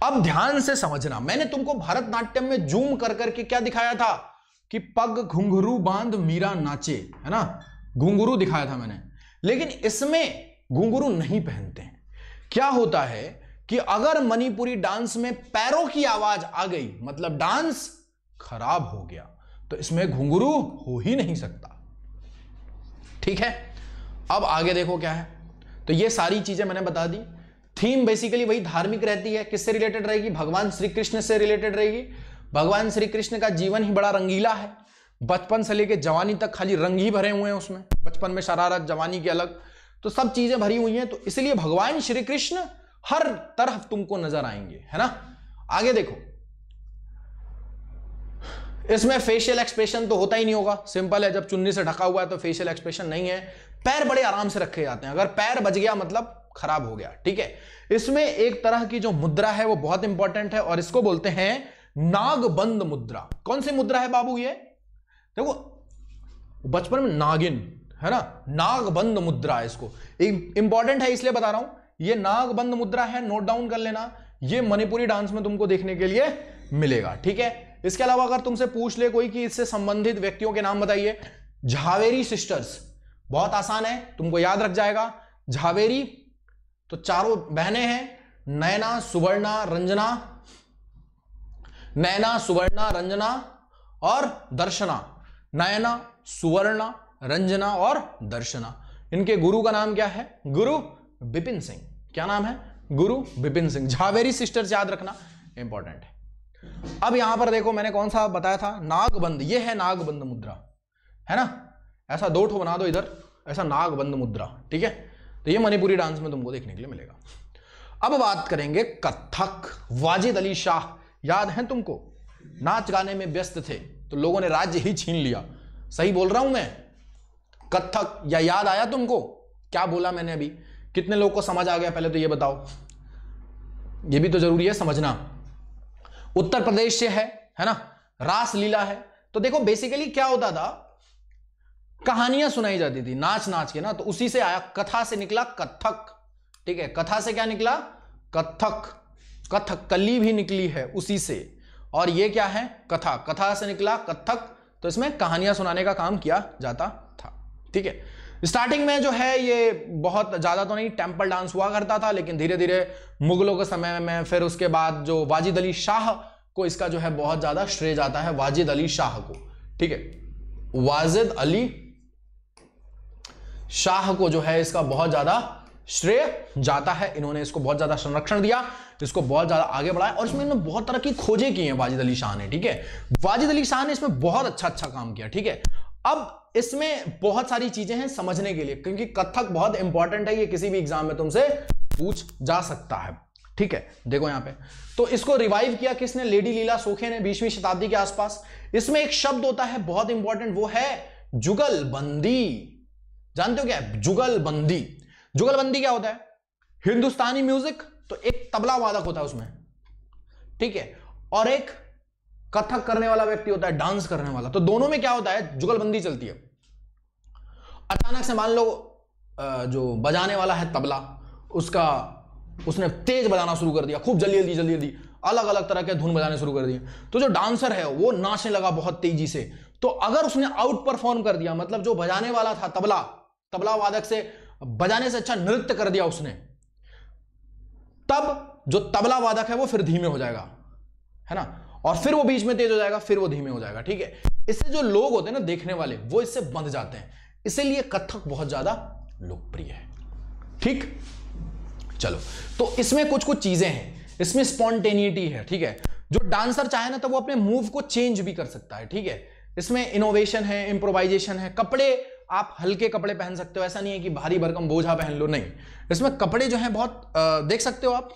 अब ध्यान से समझना मैंने तुमको भरतनाट्यम में जूम कर करके क्या दिखाया था कि पग घुंघरू बांध मीरा नाचे है ना घुंघरू दिखाया था मैंने लेकिन इसमें घुंघरू नहीं पहनते हैं क्या होता है कि अगर मणिपुरी डांस में पैरों की आवाज आ गई मतलब डांस खराब हो गया तो इसमें घुंघरू हो ही नहीं सकता ठीक है अब आगे देखो क्या है तो ये सारी चीजें मैंने बता दी थीम बेसिकली वही धार्मिक रहती है किससे रिलेटेड रहेगी भगवान श्री कृष्ण से रिलेटेड रहेगी भगवान श्री कृष्ण का जीवन ही बड़ा रंगीला है बचपन से लेकर जवानी तक खाली रंग ही भरे हुए हैं उसमें बचपन में शरारत जवानी के अलग तो सब चीजें भरी हुई हैं तो इसलिए भगवान श्री कृष्ण हर तरफ तुमको नजर आएंगे है ना आगे देखो इसमें फेशियल एक्सप्रेशन तो होता ही नहीं होगा सिंपल है जब चुन्नी से ढका हुआ है तो फेशियल एक्सप्रेशन नहीं है पैर बड़े आराम से रखे जाते हैं अगर पैर बज गया मतलब खराब हो गया ठीक है इसमें एक तरह की जो मुद्रा है वो बहुत इंपॉर्टेंट है और इसको बोलते हैं नागबंद मुद्रा कौन सी मुद्रा है बाबू ये देखो बचपन में नागिन है ना नागबंद मुद्रा है इसको इंपॉर्टेंट है इसलिए बता रहा हूं ये नागबंद मुद्रा है नोट डाउन कर लेना ये मणिपुरी डांस में तुमको देखने के लिए मिलेगा ठीक है इसके अलावा अगर तुमसे पूछ ले कोई कि इससे संबंधित व्यक्तियों के नाम बताइए झावेरी सिस्टर्स बहुत आसान है तुमको याद रख जाएगा झावेरी तो चारों बहनें हैं नयना सुवर्णा रंजना नैना सुवर्णा रंजना और दर्शना नयना सुवर्णा रंजना और दर्शना इनके गुरु का नाम क्या है गुरु बिपिन सिंह क्या नाम है गुरु बिपिन सिंह झावेरी सिस्टर्स याद रखना इंपॉर्टेंट है अब यहां पर देखो मैंने कौन सा बताया था नागबंद ये है नागबंद मुद्रा है ना ऐसा दो ठो बना दो इधर ऐसा नागबंद मुद्रा ठीक है तो ये मणिपुरी डांस में तुमको देखने के लिए मिलेगा अब बात करेंगे कथक वाजिद अली शाह याद है तुमको नाच गाने में व्यस्त थे तो लोगों ने राज्य ही छीन लिया सही बोल रहा हूं मैं कथक या याद आया तुमको क्या बोला मैंने अभी कितने लोग को समझ आ गया पहले तो ये बताओ ये भी तो जरूरी है समझना उत्तर प्रदेश से है है ना रासलीला है तो देखो बेसिकली क्या होता था कहानियां सुनाई जाती थी नाच नाच के ना तो उसी से आया कथा से निकला कथक ठीक है कथा से क्या निकला कथक कथकली भी निकली है उसी से और ये क्या है कथा कथा से निकला कथक तो इसमें कहानियां सुनाने का काम किया जाता था ठीक है स्टार्टिंग में जो है ये बहुत ज़्यादा तो नहीं टेम्पल डांस हुआ करता था लेकिन धीरे धीरे मुगलों के समय में फिर उसके बाद जो वाजिद अली शाह को इसका जो है बहुत ज़्यादा श्रेय जाता है वाजिद अली शाह को ठीक है वाजिद अली शाह को जो है इसका बहुत ज़्यादा श्रेय जाता है इन्होंने इसको बहुत ज़्यादा संरक्षण दिया तो इसको बहुत ज़्यादा आगे बढ़ाया और इसमें बहुत तरह की खोजें की हैं वाजिद अली शाह ने ठीक है वाजिद अली शाह ने इसमें बहुत अच्छा अच्छा काम किया ठीक है अब इसमें बहुत सारी चीजें हैं समझने के लिए क्योंकि कथक बहुत इंपॉर्टेंट है ये किसी भी एग्जाम में तुमसे पूछ जा सकता है ठीक है देखो यहां पे तो इसको रिवाइव किया किसने लेडी लीला सोखे ने बीसवीं शताब्दी के आसपास इसमें एक शब्द होता है बहुत इंपॉर्टेंट वो है जुगलबंदी जानते हो क्या जुगलबंदी जुगलबंदी क्या होता है हिंदुस्तानी म्यूजिक तो एक तबला वादक होता है उसमें ठीक है और एक कथक करने वाला व्यक्ति होता है डांस करने वाला तो दोनों में क्या होता है जुगलबंदी चलती है अचानक से मान लो जो बजाने वाला है तबला उसका उसने तेज बजाना शुरू कर दिया खूब जल्दी जल्दी जल्दी जल्दी अलग अलग तरह के धुन बजाने शुरू कर दिए तो जो डांसर है वो नाचने लगा बहुत तेजी से तो अगर उसने आउट परफॉर्म कर दिया मतलब जो बजाने वाला था तबला तबला वादक से बजाने से अच्छा नृत्य कर दिया उसने तब जो तबला वादक है वो फिर धीमे हो जाएगा है ना और फिर वो बीच में तेज हो जाएगा फिर वो धीमे हो जाएगा ठीक है इससे जो लोग होते हैं ना देखने वाले वो इससे बंध जाते हैं इसीलिए कथक बहुत ज्यादा लोकप्रिय है ठीक चलो तो इसमें कुछ कुछ चीजें हैं इसमें स्पॉन्टेनिटी है ठीक है जो डांसर चाहे ना तो वो अपने मूव को चेंज भी कर सकता है ठीक है इसमें इनोवेशन है इंप्रोवाइजेशन है कपड़े आप हल्के कपड़े पहन सकते हो ऐसा नहीं है कि भारी भरकम बोझा पहन लो नहीं इसमें कपड़े जो हैं बहुत आ, देख सकते हो आप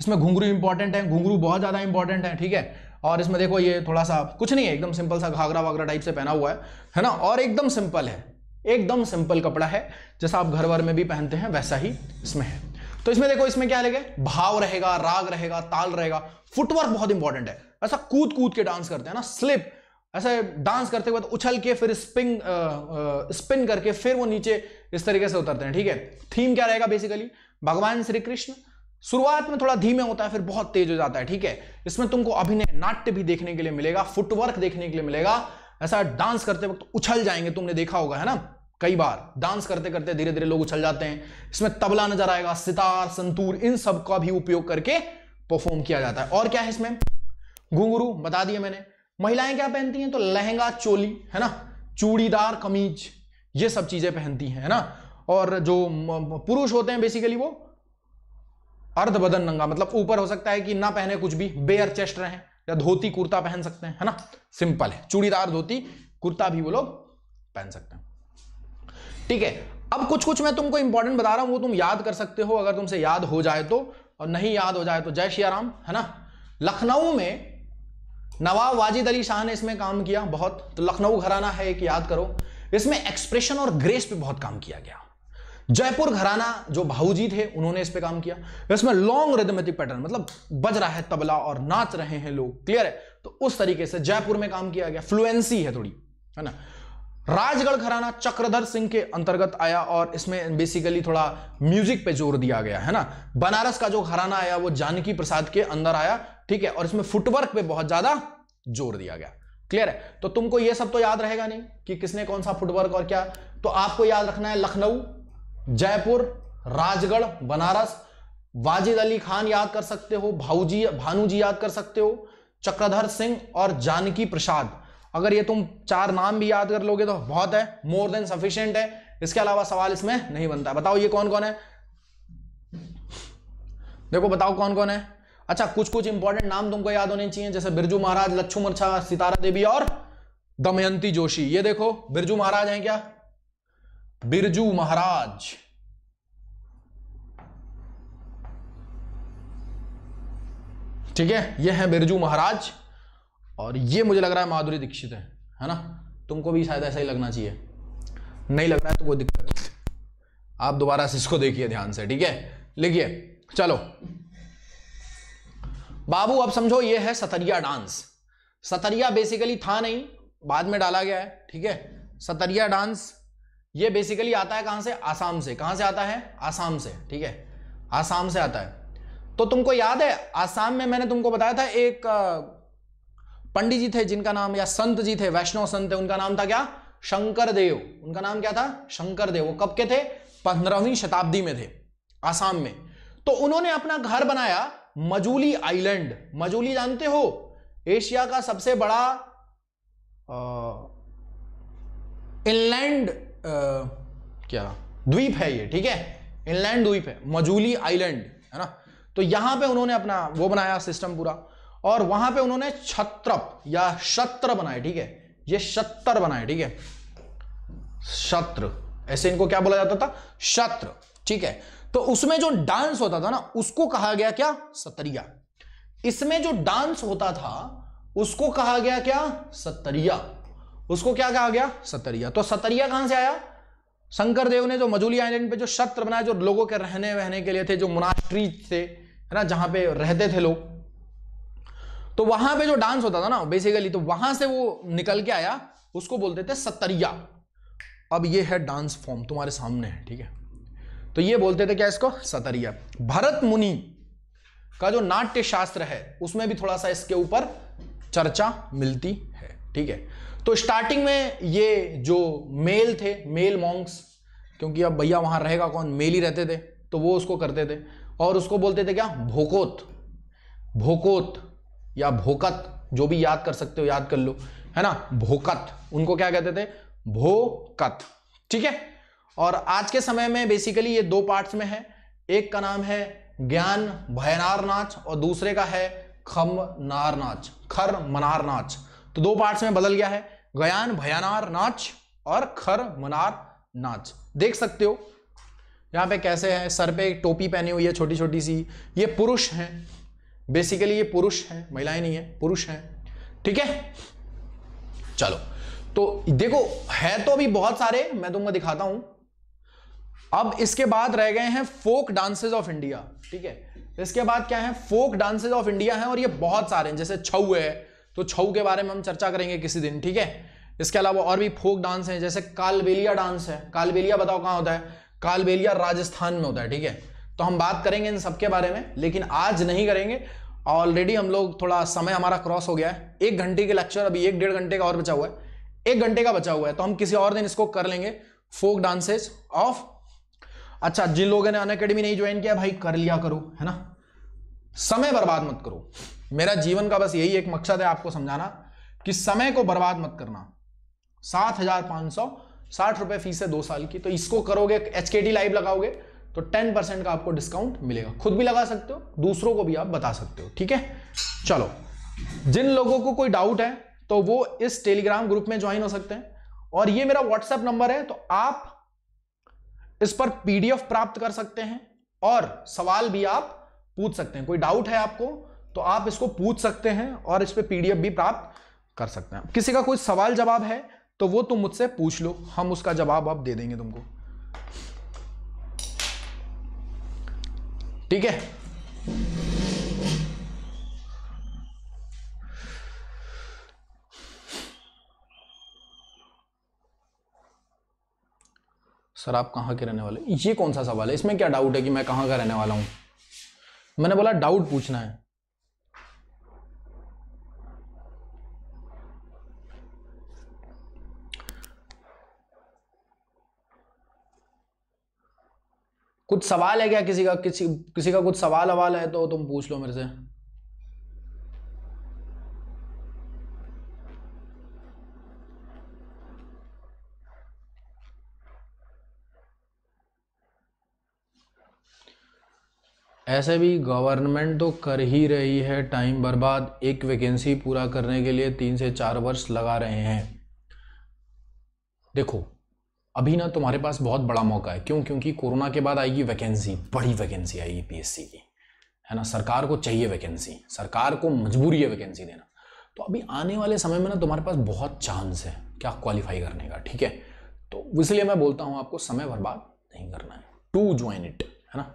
इसमें घुंघरू इंपॉर्टेंट है घुंघरू बहुत ज़्यादा इंपॉर्टेंट है ठीक है और इसमें देखो ये थोड़ा सा कुछ नहीं है एकदम सिंपल सा घाघरा वाघरा टाइप से पहना हुआ है है ना और एकदम सिंपल है एकदम सिंपल कपड़ा है जैसा आप घर वर में भी पहनते हैं वैसा ही इसमें है तो इसमें देखो इसमें क्या लगे भाव रहेगा राग रहेगा ताल रहेगा फुटवर्क बहुत इंपॉर्टेंट है ऐसा कूद कूद के डांस करते हैं ना स्लिप ऐसे डांस करते हुए तो उछल के फिर स्पिन स्पिन करके फिर वो नीचे इस तरीके से उतरते हैं ठीक है थीम क्या रहेगा बेसिकली भगवान श्री कृष्ण शुरुआत में थोड़ा धीमे होता है फिर बहुत तेज हो जाता है ठीक है इसमें तुमको अभिनय नाट्य भी देखने के लिए मिलेगा फुटवर्क देखने के लिए मिलेगा ऐसा डांस करते वक्त उछल जाएंगे तुमने देखा होगा है ना कई बार डांस करते करते धीरे धीरे लोग उछल जाते हैं इसमें तबला नजर आएगा सितार संतूर इन सब का भी उपयोग करके परफॉर्म किया जाता है और क्या है इसमें घुंगरू बता दिया मैंने महिलाएं क्या पहनती हैं तो लहंगा चोली है ना चूड़ीदार कमीज ये सब चीजें पहनती हैं है ना और जो पुरुष होते हैं बेसिकली वो अर्ध बदन नंगा मतलब ऊपर हो सकता है कि ना पहने कुछ भी बेयर चेस्ट रहे या धोती कुर्ता पहन सकते हैं है ना सिंपल है चूड़ीदार धोती कुर्ता भी वो लोग पहन सकते हैं ठीक है अब कुछ कुछ मैं तुमको इंपॉर्टेंट बता रहा हूं वो तुम याद कर सकते हो अगर तुमसे याद हो जाए तो और नहीं याद हो जाए तो जय श्री राम है ना लखनऊ में नवाब वाजिद अली शाह ने इसमें काम किया बहुत तो लखनऊ घराना है एक याद करो इसमें एक्सप्रेशन और ग्रेस पे बहुत काम किया गया जयपुर घराना जो भाऊजी थे उन्होंने इस पे काम किया इसमें लॉन्ग रिदमेटिक पैटर्न मतलब बज रहा है तबला और नाच रहे हैं लोग क्लियर है तो उस तरीके से जयपुर में काम किया गया फ्लुएंसी है थोड़ी है ना राजगढ़ घराना चक्रधर सिंह के अंतर्गत आया और इसमें बेसिकली थोड़ा म्यूजिक पे जोर दिया गया है ना बनारस का जो घराना आया वो जानकी प्रसाद के अंदर आया ठीक है और इसमें फुटवर्क पे बहुत ज्यादा जोर दिया गया क्लियर है तो तुमको ये सब तो याद रहेगा नहीं कि किसने कौन सा फुटवर्क और क्या तो आपको याद रखना है लखनऊ जयपुर राजगढ़ बनारस वाजिद अली खान याद कर सकते हो भाऊजी भानुजी याद कर सकते हो चक्रधर सिंह और जानकी प्रसाद अगर ये तुम चार नाम भी याद कर लोगे तो बहुत है मोर देन सफिशियंट है इसके अलावा सवाल इसमें नहीं बनता बताओ ये कौन कौन है देखो बताओ कौन कौन है अच्छा कुछ कुछ इंपॉर्टेंट नाम तुमको याद होने चाहिए जैसे बिरजू महाराज लच्छू मरछा सितारा देवी और दमयंती जोशी ये देखो बिरजू महाराज हैं क्या बिरजू महाराज ठीक है ये हैं बिरजू महाराज और ये मुझे लग रहा है माधुरी दीक्षित है है ना तुमको भी शायद ऐसा ही लगना चाहिए नहीं लग रहा है तो कोई दिक्कत आप दोबारा इसको देखिए ध्यान से ठीक है लिखिए चलो बाबू अब समझो ये है सतरिया डांस सतरिया बेसिकली था नहीं बाद में डाला गया है ठीक है सतरिया डांस ये बेसिकली आता है कहां से आसाम से कहां से आता है आसाम से ठीक है आसाम से आता है तो तुमको याद है आसाम में मैंने तुमको बताया था एक पंडित जी थे जिनका नाम या संत जी थे वैष्णव संत थे उनका नाम था क्या शंकर देव उनका नाम क्या था शंकर देव वो कब के थे पंद्रहवीं शताब्दी में थे आसाम में तो उन्होंने अपना घर बनाया मजूली आइलैंड मजूली जानते हो एशिया का सबसे बड़ा इनलैंड क्या द्वीप है ये ठीक है इनलैंड द्वीप है मजूली आइलैंड है ना तो यहां पे उन्होंने अपना वो बनाया सिस्टम पूरा और वहां पे उन्होंने छत्रप या शत्र बनाए ठीक है ये शत्र बनाए ठीक है शत्र ऐसे इनको क्या बोला जाता था शत्र ठीक है तो उसमें जो डांस होता था ना उसको कहा गया क्या सतरिया इसमें जो डांस होता था उसको कहा गया क्या सतरिया उसको क्या कहा गया सतरिया तो सतरिया कहां से आया शंकर देव ने जो मजूली आइलैंड पे जो शत्र बनाया जो लोगों के रहने वहने के लिए थे जो मुनास्ट्री थे है ना जहां पे रहते थे लोग तो वहां पे जो डांस होता था ना बेसिकली तो वहां से वो निकल के आया उसको बोलते थे सतरिया अब ये है डांस फॉर्म तुम्हारे सामने है ठीक है तो ये बोलते थे क्या इसको सतरिया भरत मुनि का जो नाट्य शास्त्र है उसमें भी थोड़ा सा इसके ऊपर चर्चा मिलती है ठीक है तो स्टार्टिंग में ये जो मेल थे मेल मॉन्ग्स क्योंकि अब भैया वहां रहेगा कौन मेल ही रहते थे तो वो उसको करते थे और उसको बोलते थे क्या भोकोत भोकोत या भोकत जो भी याद कर सकते हो याद कर लो है ना भोकत उनको क्या कहते थे भोकत ठीक है और आज के समय में बेसिकली ये दो पार्ट्स में है एक का नाम है ज्ञान भयनार नाच और दूसरे का है खम नार नाच खर मनार नाच तो दो पार्ट्स में बदल गया है गयान भयानार नाच और खर मनार नाच देख सकते हो यहां पे कैसे है सर पे टोपी पहनी हुई है छोटी छोटी सी ये पुरुष हैं बेसिकली ये पुरुष हैं महिलाएं नहीं है पुरुष हैं ठीक है चलो तो देखो है तो अभी बहुत सारे मैं तुमको दिखाता हूं अब इसके बाद रह गए हैं फोक डांसेस ऑफ इंडिया ठीक है इसके बाद क्या है फोक डांसेस ऑफ इंडिया है और ये बहुत सारे हैं जैसे छऊ है तो छऊ के बारे में हम चर्चा करेंगे किसी दिन ठीक है इसके अलावा और भी फोक डांस हैं जैसे कालबेलिया डांस है कालबेलिया बताओ कहां होता है कालबेलिया राजस्थान में होता है ठीक है तो हम बात करेंगे इन सबके बारे में लेकिन आज नहीं करेंगे ऑलरेडी हम लोग थोड़ा समय हमारा क्रॉस हो गया है एक घंटे के लेक्चर अभी एक डेढ़ घंटे का और बचा हुआ है एक घंटे का बचा हुआ है तो हम किसी और दिन इसको कर लेंगे फोक डांसेस ऑफ अच्छा जिन लोगों ने अन अकेडमी नहीं ज्वाइन किया भाई कर लिया करो है ना समय बर्बाद मत करो मेरा जीवन का बस यही एक मकसद है आपको समझाना कि समय को बर्बाद मत करना सात हजार पांच सौ साठ रुपए फीस है दो साल की तो इसको करोगे एच के लाइव लगाओगे तो 10% का आपको डिस्काउंट मिलेगा खुद भी लगा सकते हो दूसरों को भी आप बता सकते हो ठीक है चलो जिन लोगों को कोई डाउट है तो वो इस टेलीग्राम ग्रुप में ज्वाइन हो सकते हैं और ये मेरा व्हाट्सएप नंबर है तो आप इस पर पीडीएफ प्राप्त कर सकते हैं और सवाल भी आप पूछ सकते हैं कोई डाउट है आपको तो आप इसको पूछ सकते हैं और इस पर पीडीएफ भी प्राप्त कर सकते हैं किसी का कोई सवाल जवाब है तो वो तुम मुझसे पूछ लो हम उसका जवाब आप दे देंगे तुमको ठीक है सर आप कहाँ के रहने वाले ये कौन सा सवाल है इसमें क्या डाउट है कि मैं कहाँ का रहने वाला हूँ मैंने बोला डाउट पूछना है कुछ सवाल है क्या किसी का किसी किसी का कुछ सवाल अवाल है तो तुम पूछ लो मेरे से ऐसे भी गवर्नमेंट तो कर ही रही है टाइम बर्बाद एक वैकेंसी पूरा करने के लिए तीन से चार वर्ष लगा रहे हैं देखो अभी ना तुम्हारे पास बहुत बड़ा मौका है क्यों क्योंकि कोरोना के बाद आएगी वैकेंसी बड़ी वैकेंसी आएगी पीएससी की है ना सरकार को चाहिए वैकेंसी सरकार को मजबूरी है वैकेंसी देना तो अभी आने वाले समय में ना तुम्हारे पास बहुत चांस है क्या क्वालिफाई करने का ठीक है तो इसलिए मैं बोलता हूं आपको समय बर्बाद नहीं करना है टू ज्वाइन इट है ना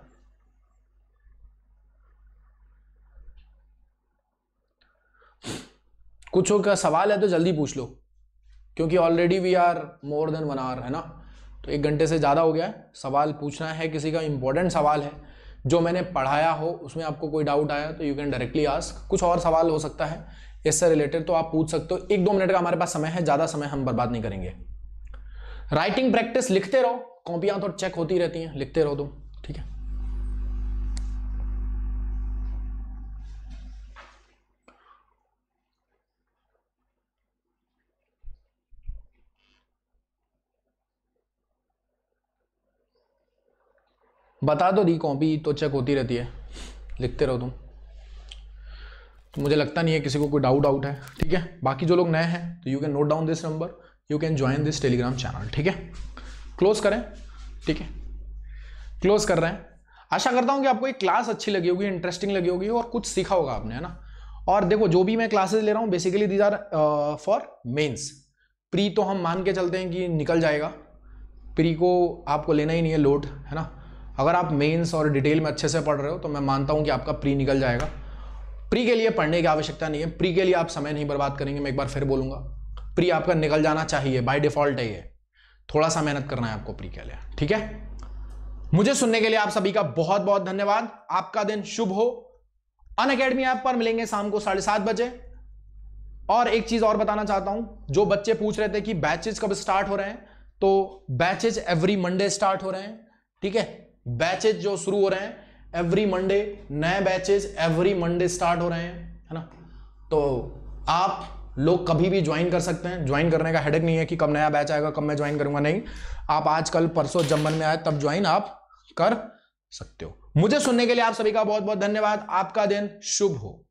कुछ का सवाल है तो जल्दी पूछ लो क्योंकि already we are more than one hour है ना तो एक घंटे से ज़्यादा हो गया है सवाल पूछना है किसी का इंपॉर्टेंट सवाल है जो मैंने पढ़ाया हो उसमें आपको कोई डाउट आया तो यू कैन डायरेक्टली आस्क कुछ और सवाल हो सकता है इससे रिलेटेड तो आप पूछ सकते हो एक दो मिनट का हमारे पास समय है ज़्यादा समय हम बर्बाद नहीं करेंगे राइटिंग प्रैक्टिस लिखते रहो कॉपियाँ तो चेक होती रहती हैं लिखते रहो तुम बता दो तो दी कॉपी तो चेक होती रहती है लिखते रहो तुम तो मुझे लगता नहीं है किसी को कोई डाउट आउट है ठीक है बाकी जो लोग नए हैं तो you can note down this number you can join this Telegram channel ठीक है क्लोज करें ठीक है क्लोज कर रहे हैं आशा करता हूँ कि आपको ये क्लास अच्छी लगी होगी इंटरेस्टिंग लगी होगी और कुछ सीखा होगा आपने है ना और देखो जो भी मैं क्लासेस ले रहा हूँ basically these are for mains pre तो हम मान के चलते हैं कि निकल जाएगा प्री को आपको लेना ही नहीं है लोड है ना अगर आप मेंस और डिटेल में अच्छे से पढ़ रहे हो तो मैं मानता हूँ कि आपका प्री निकल जाएगा प्री के लिए पढ़ने की आवश्यकता नहीं है प्री के लिए आप समय नहीं बर्बाद करेंगे मैं एक बार फिर बोलूंगा प्री आपका निकल जाना चाहिए बाय डिफॉल्ट है ये थोड़ा सा मेहनत करना है आपको प्री के लिए ठीक है मुझे सुनने के लिए आप सभी का बहुत बहुत धन्यवाद आपका दिन शुभ हो अन अकेडमी ऐप पर मिलेंगे शाम को साढ़े सात बजे और एक चीज और बताना चाहता हूं जो बच्चे पूछ रहे थे कि बैचेज कब स्टार्ट हो रहे हैं तो बैचेज एवरी मंडे स्टार्ट हो रहे हैं ठीक है बैचेज जो शुरू हो रहे हैं एवरी मंडे नए बैचेज एवरी मंडे स्टार्ट हो रहे हैं है ना तो आप लोग कभी भी ज्वाइन कर सकते हैं ज्वाइन करने का हेडक नहीं है कि कब नया बैच आएगा कब मैं ज्वाइन करूंगा नहीं आप आज कल परसों जब मन में आए तब ज्वाइन आप कर सकते हो मुझे सुनने के लिए आप सभी का बहुत बहुत धन्यवाद आपका दिन शुभ हो